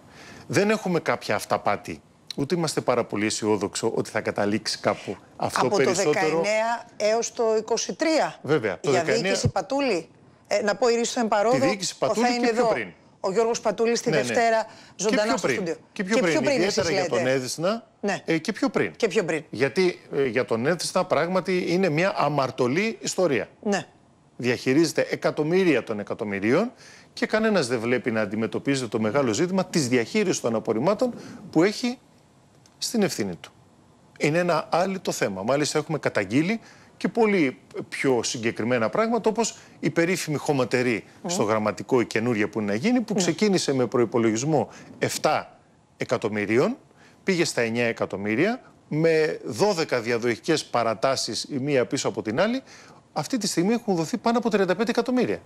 Δεν έχουμε κάποια αυταπάτη ούτε είμαστε πάρα πολύ αισιόδοξο ότι θα καταλήξει κάπου αυτό Από περισσότερο. Από το 19 έως το 23. Βέβαια. Το Για 19... διοίκηση Πατούλη. Ε, να πω η Ρίστο Εμπαρόδο. Τη διοίκηση θα και πιο πριν ο Γιώργος Πατούλης τη ναι, ναι. Δευτέρα ναι. ζωντανά στο στούντιο. Και πιο και πριν, πριν ιδιαίτερα για τον Έδισνα ναι. Ε, και πιο πριν. Και πιο πριν. Γιατί ε, για τον Έδισνα πράγματι είναι μια αμαρτωλή ιστορία. Ναι. Διαχειρίζεται εκατομμύρια των εκατομμυρίων και κανένας δεν βλέπει να αντιμετωπίζεται το μεγάλο ζήτημα της διαχείρισης των απορριμμάτων που έχει στην ευθύνη του. Είναι ένα άλλο θέμα. Μάλιστα, έχουμε καταγγείλει και πολύ πιο συγκεκριμένα πράγματα όπως η περίφημη χωματερή ναι. στο γραμματικό η καινούργια που είναι να γίνει που ναι. ξεκίνησε με προϋπολογισμό 7 εκατομμυρίων, πήγε στα 9 εκατομμύρια με 12 διαδοχικές παρατάσεις η μία πίσω από την άλλη αυτή τη στιγμή έχουν δοθεί πάνω από 35 εκατομμύρια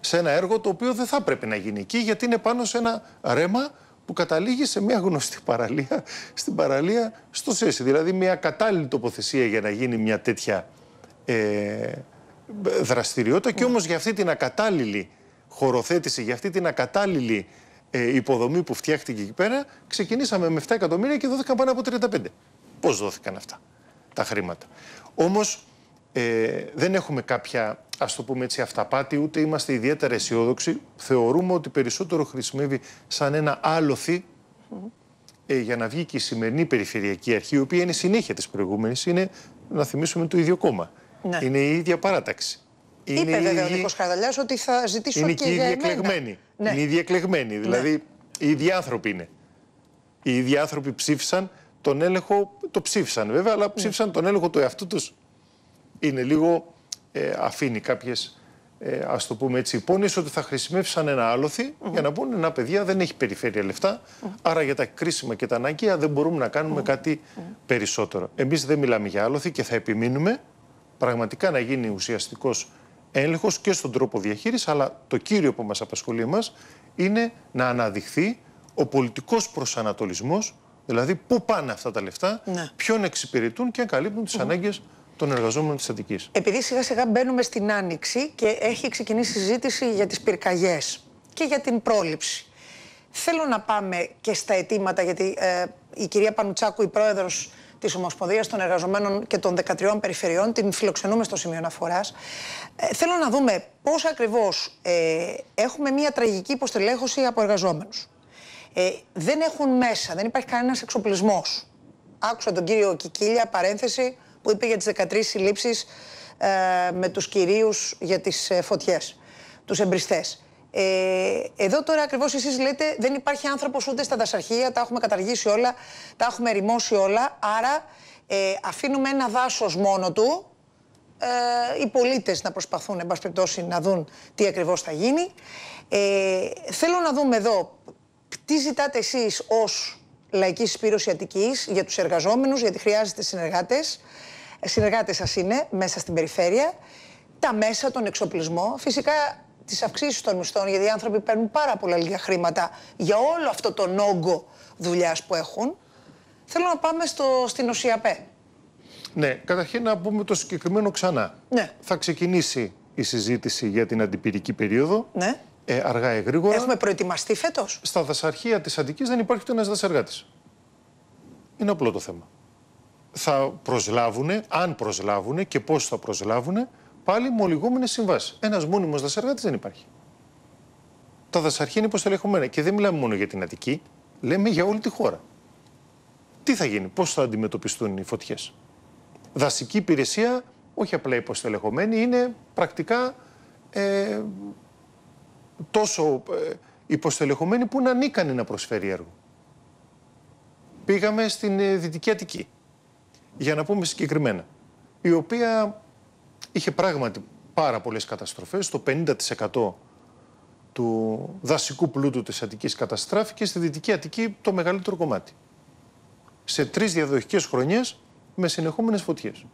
σε ένα έργο το οποίο δεν θα πρέπει να γίνει εκεί γιατί είναι πάνω σε ένα ρέμα που καταλήγει σε μια γνωστή παραλία, στην παραλία στο Σέσι. Δηλαδή μια κατάλληλη τοποθεσία για να γίνει μια τέτοια ε, δραστηριότητα και ναι. όμως για αυτή την ακατάλληλη χωροθέτηση, για αυτή την ακατάλληλη ε, υποδομή που φτιάχτηκε εκεί πέρα, ξεκινήσαμε με 7 εκατομμύρια και δόθηκαν πάνω από 35. Πώς δόθηκαν αυτά τα χρήματα. Όμως ε, δεν έχουμε κάποια ας το πούμε έτσι, αυταπάτη, ούτε είμαστε ιδιαίτερα αισιόδοξοι. Θεωρούμε ότι περισσότερο χρησιμεύει σαν ένα άλοθη ε, για να βγει και η σημερινή Περιφερειακή Αρχή, η οποία είναι συνέχεια της προηγούμενης, είναι, να θυμίσουμε, το ίδιο κόμμα. Ναι. Είναι η ίδια παράταξη. Είναι Είπε βέβαια ο Νίκος ότι θα ζητήσω είναι και, και για Εκλεγμένοι. Ναι. Είναι ήδη εκλεγμένοι, ναι. δηλαδή ναι. οι ίδιοι άνθρωποι είναι. Οι ίδιοι άνθρωποι ψήφισαν τον έλεγχο, το ψήφισαν βέβαια, αλλά ψήφισαν ναι. τον έλεγχο του εαυτού τους. Είναι λίγο ε, αφήνει κάποιες, ε, ας το πούμε έτσι, υπόνοιες ότι θα χρησιμεύσαν ένα άλοθη για να πούνε να παιδιά δεν έχει περιφέρεια λεφτά, mm άρα για τα κρίσιμα και τα αναγκαία δεν μπορούμε να κάνουμε κάτι περισσότερο. Εμείς δεν μιλάμε για άλοθη και θα επιμείνουμε πραγματικά να γίνει ουσιαστικός έλεγχος και στον τρόπο διαχείρισης, αλλά το κύριο που μας απασχολεί μας είναι να αναδειχθεί ο πολιτικός προσανατολισμός Δηλαδή, πού πάνε αυτά τα λεφτά, ναι. ποιον εξυπηρετούν και αν καλύπτουν τις ανάγκες των εργαζόμενων της Αττικής. Επειδή σιγά σιγά μπαίνουμε στην Άνοιξη και έχει ξεκινήσει συζήτηση για τις πυρκαγιές και για την πρόληψη. Θέλω να πάμε και στα αιτήματα, γιατί ε, η κυρία Πανουτσάκου, η πρόεδρος της Ομοσπονδίας των Εργαζομένων και των 13 Περιφερειών, την φιλοξενούμε στο σημείο αναφοράς. Ε, θέλω να δούμε πώς ακριβώς ε, έχουμε μια τραγική υποστελέχωση από εργαζόμενους. Ε, δεν έχουν μέσα, δεν υπάρχει κανένας εξοπλισμός. Άκουσα τον κύριο Κικίλια, παρένθεση, που είπε για τις 13 συλλήψεις ε, με τους κυρίους για τις ε, φωτιές, τους εμπριστές. Ε, εδώ τώρα ακριβώς εσείς λέτε δεν υπάρχει άνθρωπος ούτε στα δασαρχεία, τα έχουμε καταργήσει όλα, τα έχουμε ρημώσει όλα, άρα ε, αφήνουμε ένα δάσος μόνο του, ε, οι πολίτες να προσπαθούν εν να δουν τι ακριβώς θα γίνει. Ε, θέλω να δούμε εδώ τι ζητάτε εσείς ως Λαϊκής Σπύρος Αττικής για τους εργαζόμενους, γιατί χρειάζεται συνεργάτες. Ε, συνεργάτες σας είναι μέσα στην περιφέρεια, τα μέσα, τον εξοπλισμό, φυσικά τις αυξήσεις των μισθών, γιατί οι άνθρωποι παίρνουν πάρα πολλά λίγα χρήματα για όλο αυτό τον όγκο δουλειάς που έχουν. Θέλω να πάμε στο, στην ΟΣΙΑΠΕ. Ναι, καταρχήν να πούμε το συγκεκριμένο ξανά. Ναι. Θα ξεκινήσει η συζήτηση για την αντιπυρική περίοδο. Ναι. Ε, αργά ή γρήγορα. Έχουμε προετοιμαστεί φέτος. Στα δασαρχεία της Αντική δεν υπάρχει ούτε ένας δασεργάτη. Είναι απλό το θέμα θα προσλάβουν, αν προσλάβουν και πώς θα προσλάβουν, πάλι μολυγόμενες συμβάσεις. Ένας μόνιμος δασαργάτη δεν υπάρχει. Τα δασαρχεία είναι υποστελεχωμένα και δεν μιλάμε μόνο για την Αττική, λέμε για όλη τη χώρα. Τι θα γίνει, πώς θα αντιμετωπιστούν οι φωτιές. Δασική υπηρεσία, όχι απλά υποστελεχωμένη, είναι πρακτικά ε, τόσο ε, υποστελεχωμένη που να ανήκανε να προσφέρει έργο. Πήγαμε στην ε, Δυτική Αττική για να πούμε συγκεκριμένα, η οποία είχε πράγματι πάρα πολλές καταστροφές, το 50% του δασικού πλούτου της Αττικής καταστράφηκε, στη Δυτική Αττική το μεγαλύτερο κομμάτι. Σε τρεις διαδοχικές χρονιές με συνεχόμενες φωτιές.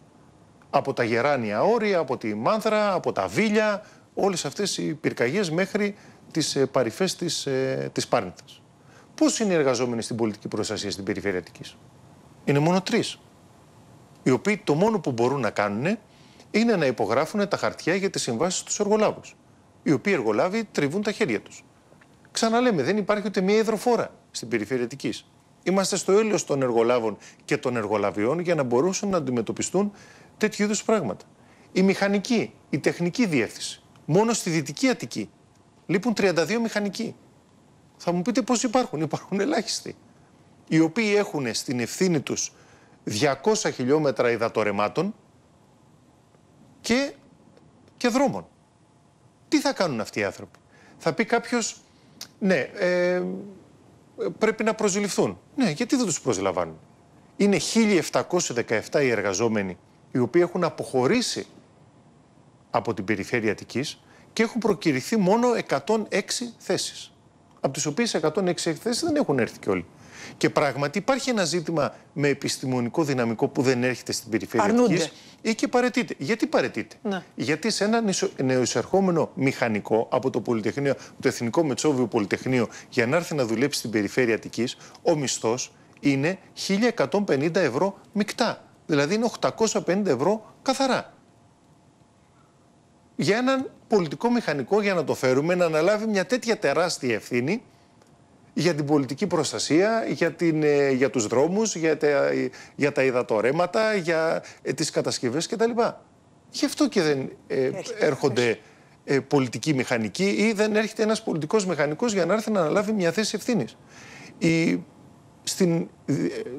Από τα γεράνια όρια, από τη μάνθρα, από τα βίλια, όλες αυτές οι πυρκαγιές μέχρι τις ε, παρυφές της, ε, της Πώς είναι οι εργαζόμενοι στην πολιτική προστασία στην περιφέρεια Είναι μόνο τρεις οι οποίοι το μόνο που μπορούν να κάνουν είναι να υπογράφουν τα χαρτιά για τις συμβάσεις του εργολάβους. Οι οποίοι εργολάβοι τριβούν τα χέρια τους. Ξαναλέμε, δεν υπάρχει ούτε μία υδροφόρα στην περιφέρεια Αττικής. Είμαστε στο έλεος των εργολάβων και των εργολαβιών για να μπορούσαν να αντιμετωπιστούν τέτοιου είδους πράγματα. Η μηχανική, η τεχνική διεύθυνση. Μόνο στη Δυτική Αττική λείπουν 32 μηχανικοί. Θα μου πείτε πώς υπάρχουν. Υπάρχουν ελάχιστοι. Οι οποίοι έχουν στην ευθύνη τους 200 χιλιόμετρα υδατορεμάτων και, και δρόμων. Τι θα κάνουν αυτοί οι άνθρωποι. Θα πει κάποιος, ναι, ε, πρέπει να προσληφθούν. Ναι, γιατί δεν τους προσλαμβάνουν. Είναι 1.717 οι εργαζόμενοι οι οποίοι έχουν αποχωρήσει από την περιφέρεια Αττικής και έχουν προκυρηθεί μόνο 106 θέσεις από τις οποίες 106 εκθέσει δεν έχουν έρθει κιόλα. Και πράγματι υπάρχει ένα ζήτημα με επιστημονικό δυναμικό που δεν έρχεται στην περιφέρεια Αρνούνται. ή και παρετείται. Γιατί παρετείται, ναι. Γιατί σε ένα νεοεισερχόμενο μηχανικό από το, Πολυτεχνείο, το Εθνικό Μετσόβιο Πολυτεχνείο για να έρθει να δουλέψει στην περιφέρεια Αττικής, ο μισθός είναι 1150 ευρώ μεικτά. Δηλαδή είναι 850 ευρώ καθαρά. Για έναν πολιτικό μηχανικό για να το φέρουμε να αναλάβει μια τέτοια τεράστια ευθύνη για την πολιτική προστασία, για, την, ε, για τους δρόμους, για τα, ε, για τα υδατορέματα, για ε, τις κατασκευές κτλ. Γι' αυτό και δεν έρχονται πολιτικοί μηχανικοί ή δεν έρχεται ένας πολιτικός μηχανικός για να έρθει να αναλάβει μια θέση ευθύνης. Η, στην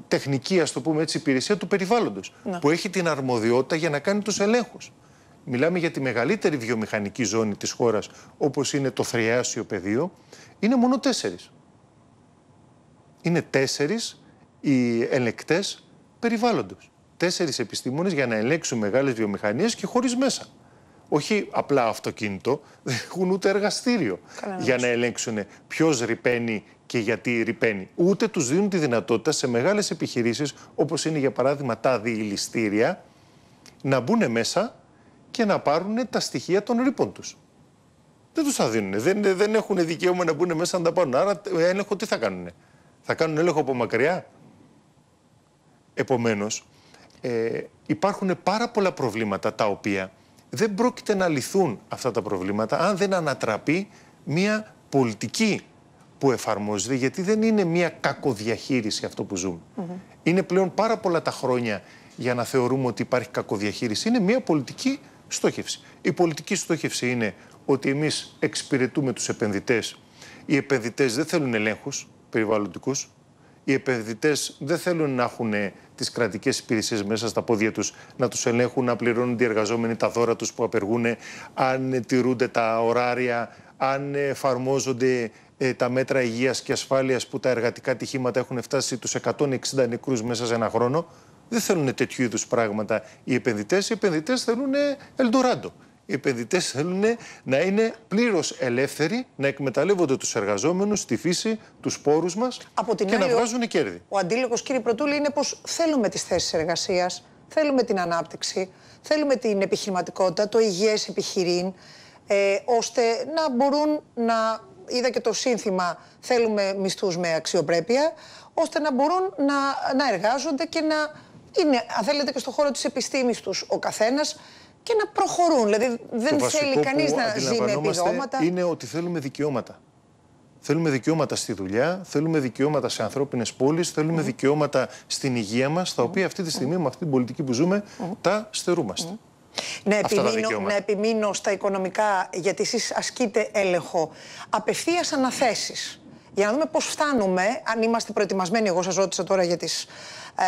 τεχνική, ας το πούμε έτσι, υπηρεσία του περιβάλλοντος, ναι. που έχει την αρμοδιότητα για να κάνει τους ελέγχους μιλάμε για τη μεγαλύτερη βιομηχανική ζώνη της χώρας, όπως είναι το θριάσιο πεδίο, είναι μόνο τέσσερις. Είναι τέσσερις οι ελεκτές περιβάλλοντος. Τέσσερις επιστήμονες για να ελέγξουν μεγάλες βιομηχανίες και χωρίς μέσα. Όχι απλά αυτοκίνητο, <laughs> δεν έχουν ούτε εργαστήριο για να ελέγξουν ποιος ρηπαίνει και γιατί ρηπαίνει. Ούτε τους δίνουν τη δυνατότητα σε μεγάλες επιχειρήσεις, όπως είναι για παράδειγμα τα διηληστήρια, να μπουν μέσα και να πάρουν τα στοιχεία των ρήπων τους. Δεν τους θα δίνουν. Δεν, δεν έχουν δικαίωμα να μπουν μέσα να τα πάρουν. Άρα, ε, έλεγχο τι θα κάνουν. Θα κάνουν έλεγχο από μακριά. Επομένως, ε, υπάρχουν πάρα πολλά προβλήματα τα οποία δεν πρόκειται να λυθούν αυτά τα προβλήματα αν δεν ανατραπεί μια πολιτική που εφαρμόζεται, γιατί δεν είναι μια κακοδιαχείριση αυτό που ζούμε. Mm -hmm. Είναι πλέον πάρα πολλά τα χρόνια για να θεωρούμε ότι υπάρχει κακοδιαχείριση. Είναι μια πολιτική στόχευση. Η πολιτική στόχευση είναι ότι εμείς εξυπηρετούμε τους επενδυτές. Οι επενδυτές δεν θέλουν ελέγχους περιβαλλοντικούς. Οι επενδυτές δεν θέλουν να έχουν ε, τις κρατικές υπηρεσίες μέσα στα πόδια τους, να τους ελέγχουν, να πληρώνουν οι εργαζόμενοι τα δώρα τους που απεργούν, αν ε, τηρούνται τα ωράρια, αν ε, εφαρμόζονται τα μέτρα υγείας και ασφάλειας που τα εργατικά τυχήματα έχουν φτάσει τους 160 νεκρούς μέσα σε ένα χρόνο. Δεν θέλουν τέτοιου είδους πράγματα οι επενδυτές. Οι επενδυτές θέλουν Ελντοράντο. Οι επενδυτές θέλουν να είναι πλήρως ελεύθεροι, να εκμεταλλεύονται τους εργαζόμενους, τη φύση, τους πόρου μα και άλλη, να βγάζουν κέρδη. Ο αντίλογος, κύριε Πρωτούλη, είναι πως θέλουμε τις θέσεις εργασίας, θέλουμε την ανάπτυξη, θέλουμε την επιχειρηματικότητα, το υγιές επιχειρήν, ε, ώστε να μπορούν να. Είδα και το σύνθημα θέλουμε μισθούς με αξιοπρέπεια, ώστε να μπορούν να, να εργάζονται και να είναι, αν θέλετε, και στον χώρο της επιστήμης τους ο καθένας και να προχωρούν. Δηλαδή δεν θέλει κανεί να ζει με επιδόματα. Είναι ότι θέλουμε δικαιώματα. Θέλουμε δικαιώματα στη δουλειά, θέλουμε δικαιώματα σε ανθρώπινες πόλεις, θέλουμε δικαιώματα στην υγεία μας, τα οποία αυτή τη στιγμή με αυτή την πολιτική που ζούμε τα στερούμαστε. Να επιμείνω, να επιμείνω στα οικονομικά, γιατί εσείς ασκείτε έλεγχο. Απευθείας αναθέσεις για να δούμε πώς φτάνουμε, αν είμαστε προετοιμασμένοι, εγώ σας ρώτησα τώρα για τις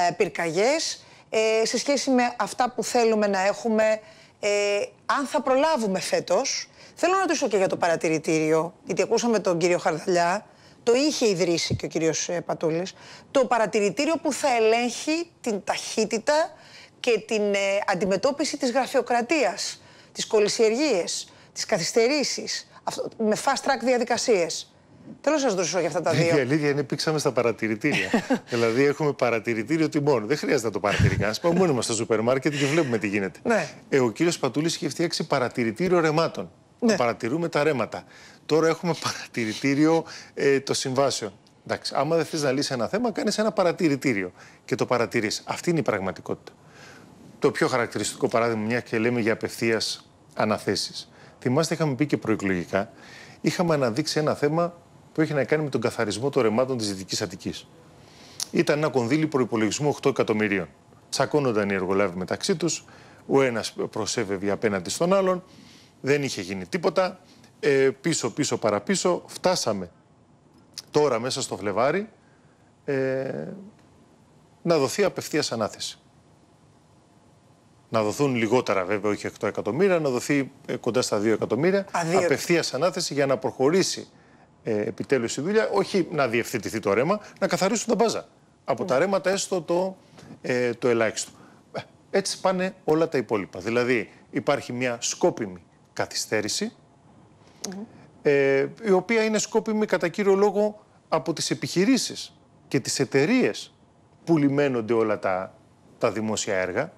ε, πυρκαγιές, ε, σε σχέση με αυτά που θέλουμε να έχουμε, ε, αν θα προλάβουμε φέτος. Θέλω να ρωτήσω και για το παρατηρητήριο, γιατί ακούσαμε τον κύριο Χαρδαλιά, το είχε ιδρύσει και ο κύριος ε, Πατούλης, το παρατηρητήριο που θα ελέγχει την ταχύτητα και την ε, αντιμετώπιση της γραφειοκρατίας, της κολυσιεργίες, της καθυστερήσεις, αυτό, με fast track διαδικασίες. Θέλω σας δώσω για αυτά τα δύο. Η αλήθεια είναι πήξαμε στα παρατηρητήρια. <laughs> δηλαδή έχουμε παρατηρητήριο τιμών. Δεν χρειάζεται να το παρατηρεί κανεί. Πάμε μόνοι μας στο σούπερ μάρκετ και βλέπουμε τι γίνεται. Ναι. Ε, ο κύριος Πατούλης είχε φτιάξει παρατηρητήριο ρεμάτων. Ναι. Να παρατηρούμε τα ρέματα. Τώρα έχουμε παρατηρητήριο ε, των συμβάσεων. Εντάξει, άμα δεν θες να λύσεις ένα θέμα, κάνεις ένα παρατηρητήριο και το παρατηρείς. Αυτή είναι η πραγματικότητα. Το πιο χαρακτηριστικό παράδειγμα, μια και λέμε για απευθείας αναθέσεις. Θυμάστε, είχαμε πει και προεκλογικά, είχαμε αναδείξει ένα θέμα που έχει να κάνει με τον καθαρισμό των ρεμάτων της Δυτικής Αττικής. Ήταν ένα κονδύλι προπολογισμού 8 εκατομμυρίων. Τσακώνονταν οι εργολάβοι μεταξύ τους, ο ένας προσέβευε απέναντι στον άλλον, δεν είχε γίνει τίποτα. Ε, πίσω, πίσω, παραπίσω, φτάσαμε τώρα μέσα στο Φλεβάρι ε, να δοθεί απευθείας ανάθεση. Να δοθούν λιγότερα βέβαια, όχι 8 εκατομμύρια, να δοθεί ε, κοντά στα 2 εκατομμύρια. Απευθείας ανάθεση για να προχωρήσει ε, επιτέλους η δουλειά, όχι να διευθετηθεί το ρέμα, να καθαρίσουν τα μπάζα. Από τα ρέματα έστω το, ε, το ελάχιστο. Ε, έτσι πάνε όλα τα υπόλοιπα. Δηλαδή υπάρχει μια σκόπιμη καθυστέρηση, ε, η οποία είναι σκόπιμη κατά κύριο λόγο από τις επιχειρήσεις και τις εταιρείες που λιμένονται όλα τα, τα δημόσια έργα,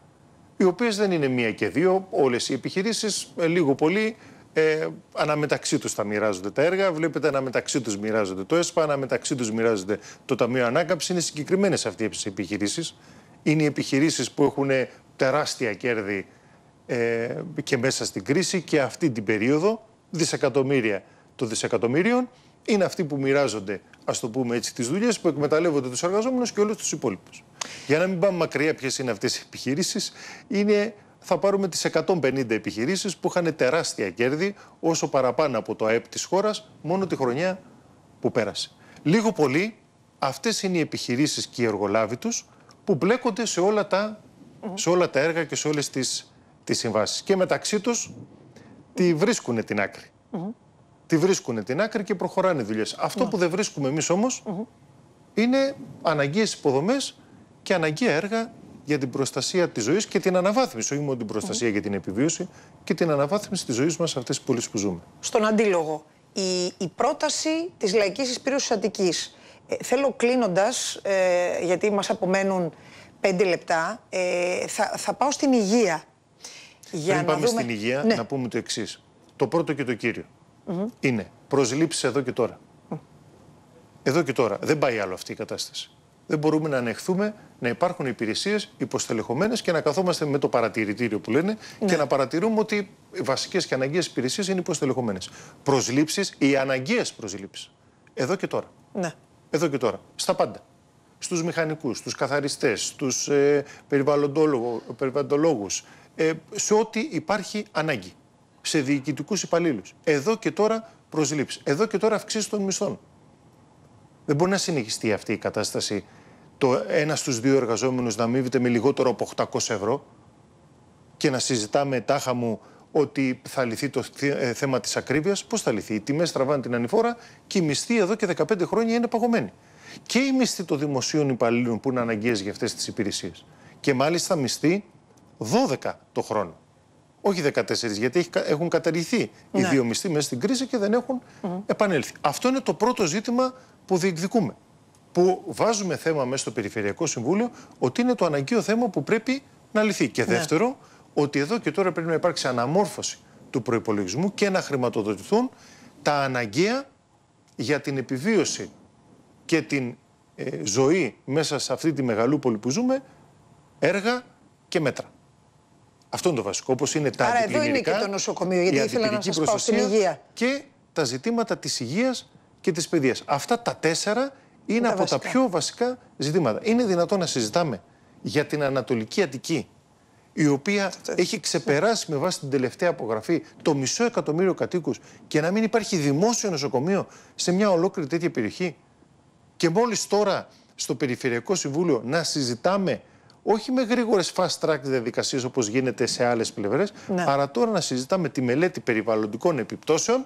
οι οποίες δεν είναι μία και δύο, όλες οι επιχειρήσεις ε, λίγο πολύ ε, αναμεταξύ τους τα μοιράζονται τα έργα. Βλέπετε, αναμεταξύ τους μοιράζονται το ΕΣΠΑ, αναμεταξύ τους μοιράζονται το Ταμείο Ανάκαμψης. Είναι συγκεκριμένες αυτέ οι επιχειρήσεις. Είναι οι επιχειρήσεις που έχουν τεράστια κέρδη ε, και μέσα στην κρίση και αυτή την περίοδο, δισεκατομμύρια των δισεκατομμύριων, είναι αυτοί που μοιράζονται, ας το πούμε έτσι, τις δουλειές, που εκμεταλλεύονται τους εργαζόμενους και όλους τους υπόλοιπους. Για να μην πάμε μακριά, ποιες είναι αυτές οι επιχειρήσεις, είναι θα πάρουμε τις 150 επιχειρήσεις που είχαν τεράστια κέρδη όσο παραπάνω από το ΑΕΠ της χώρας μόνο τη χρονιά που πέρασε. Λίγο πολύ αυτές είναι οι επιχειρήσεις και οι εργολάβοι τους που μπλέκονται σε όλα τα, σε όλα τα έργα και σε όλες τις, τις συμβάσεις. Και μεταξύ τους τη βρίσκουν την άκρη. Τη βρίσκουν την άκρη και προχωράνε δουλειές. Αυτό που δεν βρίσκουμε εμείς όμως είναι αναγκαίες υποδομές και αναγκαία έργα για την προστασία της ζωής και την αναβάθμιση. Όχι μόνο την προστασία για την επιβίωση και την αναβάθμιση της ζωής μας σε αυτές τις πόλεις που ζούμε. Στον αντίλογο, η, η πρόταση της Λαϊκής της Αττικής. Ε, θέλω κλείνοντας, ε, γιατί μας απομένουν πέντε λεπτά, ε, θα, θα πάω στην υγεία. Για Πριν να πάμε στην υγεία, ναι. να πούμε το εξής. Το πρώτο και το κύριο είναι προσλήψεις εδώ και τώρα. Εδώ και τώρα. Δεν πάει άλλο αυτή η κατάσταση δεν μπορούμε να ανεχθούμε να υπάρχουν υπηρεσίες υποστελεχωμένες και να καθόμαστε με το παρατηρητήριο που λένε και ναι. να παρατηρούμε ότι οι βασικές και αναγκαίες υπηρεσίες είναι υποστελεχωμένες. Προσλήψεις, οι αναγκαίες προσλήψεις. Εδώ και τώρα. Ναι. Εδώ και τώρα. Στα πάντα. Στους μηχανικούς, στους καθαριστές, στους ε, περιβαλλοντολόγους. Ε, σε ό,τι υπάρχει ανάγκη. Σε διοικητικούς υπαλλήλους. Εδώ και τώρα προσλήψεις. Εδώ και τώρα αυξήσεις των μισθών. Δεν μπορεί να συνεχιστεί αυτή η κατάσταση το ένας στους δύο εργαζόμενους να αμείβεται με λιγότερο από 800 ευρώ και να συζητάμε τάχα μου ότι θα λυθεί το ε, θέμα της ακρίβειας. Πώς θα λυθεί, Οι τιμές τραβάνε την ανηφόρα και οι μισθοί εδώ και 15 χρόνια είναι παγωμένοι. Και οι μισθοί των δημοσίων υπαλλήλων που είναι αναγκαίες για αυτές τις υπηρεσίες. Και μάλιστα μισθοί 12 το χρόνο. Όχι 14, γιατί έχουν καταργηθεί οι ναι. δύο μισθοί μέσα στην κρίση και δεν έχουν επανέλθει. Αυτό είναι το πρώτο ζήτημα που διεκδικούμε που βάζουμε θέμα μέσα στο Περιφερειακό Συμβούλιο ότι είναι το αναγκαίο θέμα που πρέπει να λυθεί. Και ναι. δεύτερο, ότι εδώ και τώρα πρέπει να υπάρξει αναμόρφωση του προπολογισμού και να χρηματοδοτηθούν τα αναγκαία για την επιβίωση και την ε, ζωή μέσα σε αυτή τη μεγαλούπολη που ζούμε, έργα και μέτρα. Αυτό είναι το βασικό, όπως είναι τα Άρα εδώ είναι και το νοσοκομείο, γιατί ήθελα να Και τα ζητήματα της υγείας και της παιδείας. Αυτά τα τέσσερα είναι από τα πιο βασικά ζητήματα. Είναι δυνατό να συζητάμε για την Ανατολική Αττική, η οποία έχει ξεπεράσει με βάση την τελευταία απογραφή το μισό εκατομμύριο κατοίκους και να μην υπάρχει δημόσιο νοσοκομείο σε μια ολόκληρη τέτοια περιοχή. Και μόλις τώρα στο Περιφερειακό Συμβούλιο να συζητάμε όχι με γρήγορες fast track διαδικασίες όπως γίνεται σε άλλες πλευρές, ναι. αλλά τώρα να συζητάμε τη μελέτη περιβαλλοντικών επιπτώσεων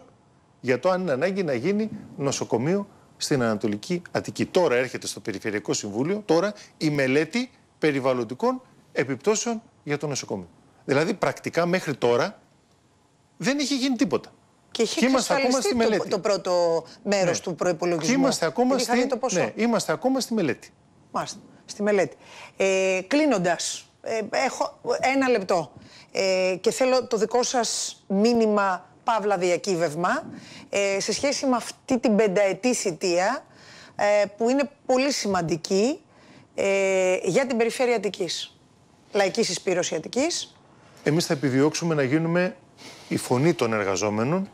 για το αν είναι ανάγκη να γίνει νοσοκομείο στην Ανατολική Αττική. Τώρα έρχεται στο Περιφερειακό Συμβούλιο, τώρα η μελέτη περιβαλλοντικών επιπτώσεων για το νοσοκομείο. Δηλαδή πρακτικά μέχρι τώρα δεν είχε γίνει τίποτα. Και, είχε και είμαστε ακόμα στη μελέτη. Το, το πρώτο μέρος ναι. του προπολογισμού. Και είμαστε ακόμα, δηλαδή, στη... Το Ναι, είμαστε ακόμα στη μελέτη. Μάλιστα. Στη μελέτη. Ε, Κλείνοντας, ε, έχω ένα λεπτό. Ε, και θέλω το δικό σας μήνυμα παύλα διακύβευμα, ε, σε σχέση με αυτή την πενταετή θητεία, ε, που είναι πολύ σημαντική ε, για την περιφέρεια Αττικής. Λαϊκής Ισπύρωση Αττικής. Εμείς θα επιδιώξουμε να γίνουμε η φωνή των εργαζόμενων,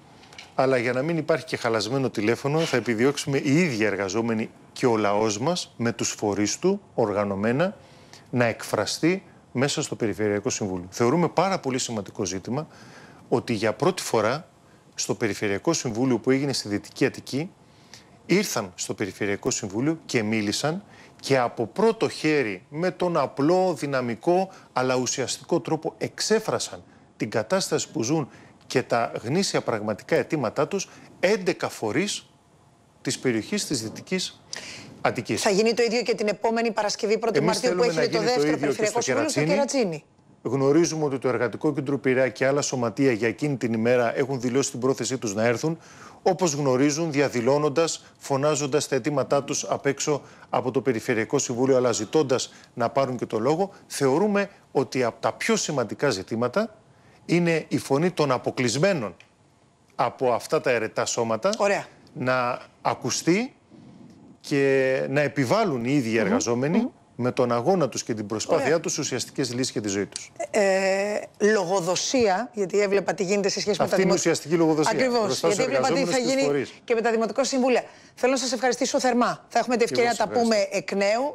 αλλά για να μην υπάρχει και χαλασμένο τηλέφωνο, θα επιδιώξουμε οι ίδιοι εργαζόμενοι και ο λαός μας, με τους φορείς του, οργανωμένα, να εκφραστεί μέσα στο Περιφερειακό Συμβούλιο. Θεωρούμε πάρα πολύ σημαντικό ζήτημα ότι για πρώτη φορά στο Περιφερειακό Συμβούλιο που έγινε στη Δυτική Αττική ήρθαν στο Περιφερειακό Συμβούλιο και μίλησαν και από πρώτο χέρι με τον απλό, δυναμικό αλλά ουσιαστικό τρόπο εξέφρασαν την κατάσταση που ζουν και τα γνήσια πραγματικά αιτήματά τους 11 φορείς της περιοχής της Δυτικής Αττικής. Θα γίνει το ίδιο και την επόμενη Παρασκευή 1η Μαρτίου που έχει το δεύτερο το Περιφερειακό Συμβούλιο στο Κερατσίνη. Γνωρίζουμε ότι το Εργατικό Κέντρο Πειραιά και άλλα σωματεία για εκείνη την ημέρα έχουν δηλώσει την πρόθεσή τους να έρθουν. Όπως γνωρίζουν, διαδηλώνοντας, φωνάζοντας τα αιτήματά τους απ' έξω από το Περιφερειακό Συμβούλιο, αλλά ζητώντας να πάρουν και το λόγο, θεωρούμε ότι από τα πιο σημαντικά ζητήματα είναι η φωνή των αποκλεισμένων από αυτά τα αιρετά σώματα να ακουστεί και να επιβάλλουν οι ίδιοι εργαζόμενοι με τον αγώνα τους και την προσπάθειά του τους λύσει λύσεις για τη ζωή τους. Ε, ε, λογοδοσία, γιατί έβλεπα τι γίνεται σε σχέση με τα Αυτή είναι ουσιαστική λογοδοσία. Ακριβώς, γιατί έβλεπα τι θα γίνει και με τα Δημοτικά Συμβούλια. Θέλω να σας ευχαριστήσω θερμά. Θα έχουμε την ευκαιρία να τα πούμε εκ νέου.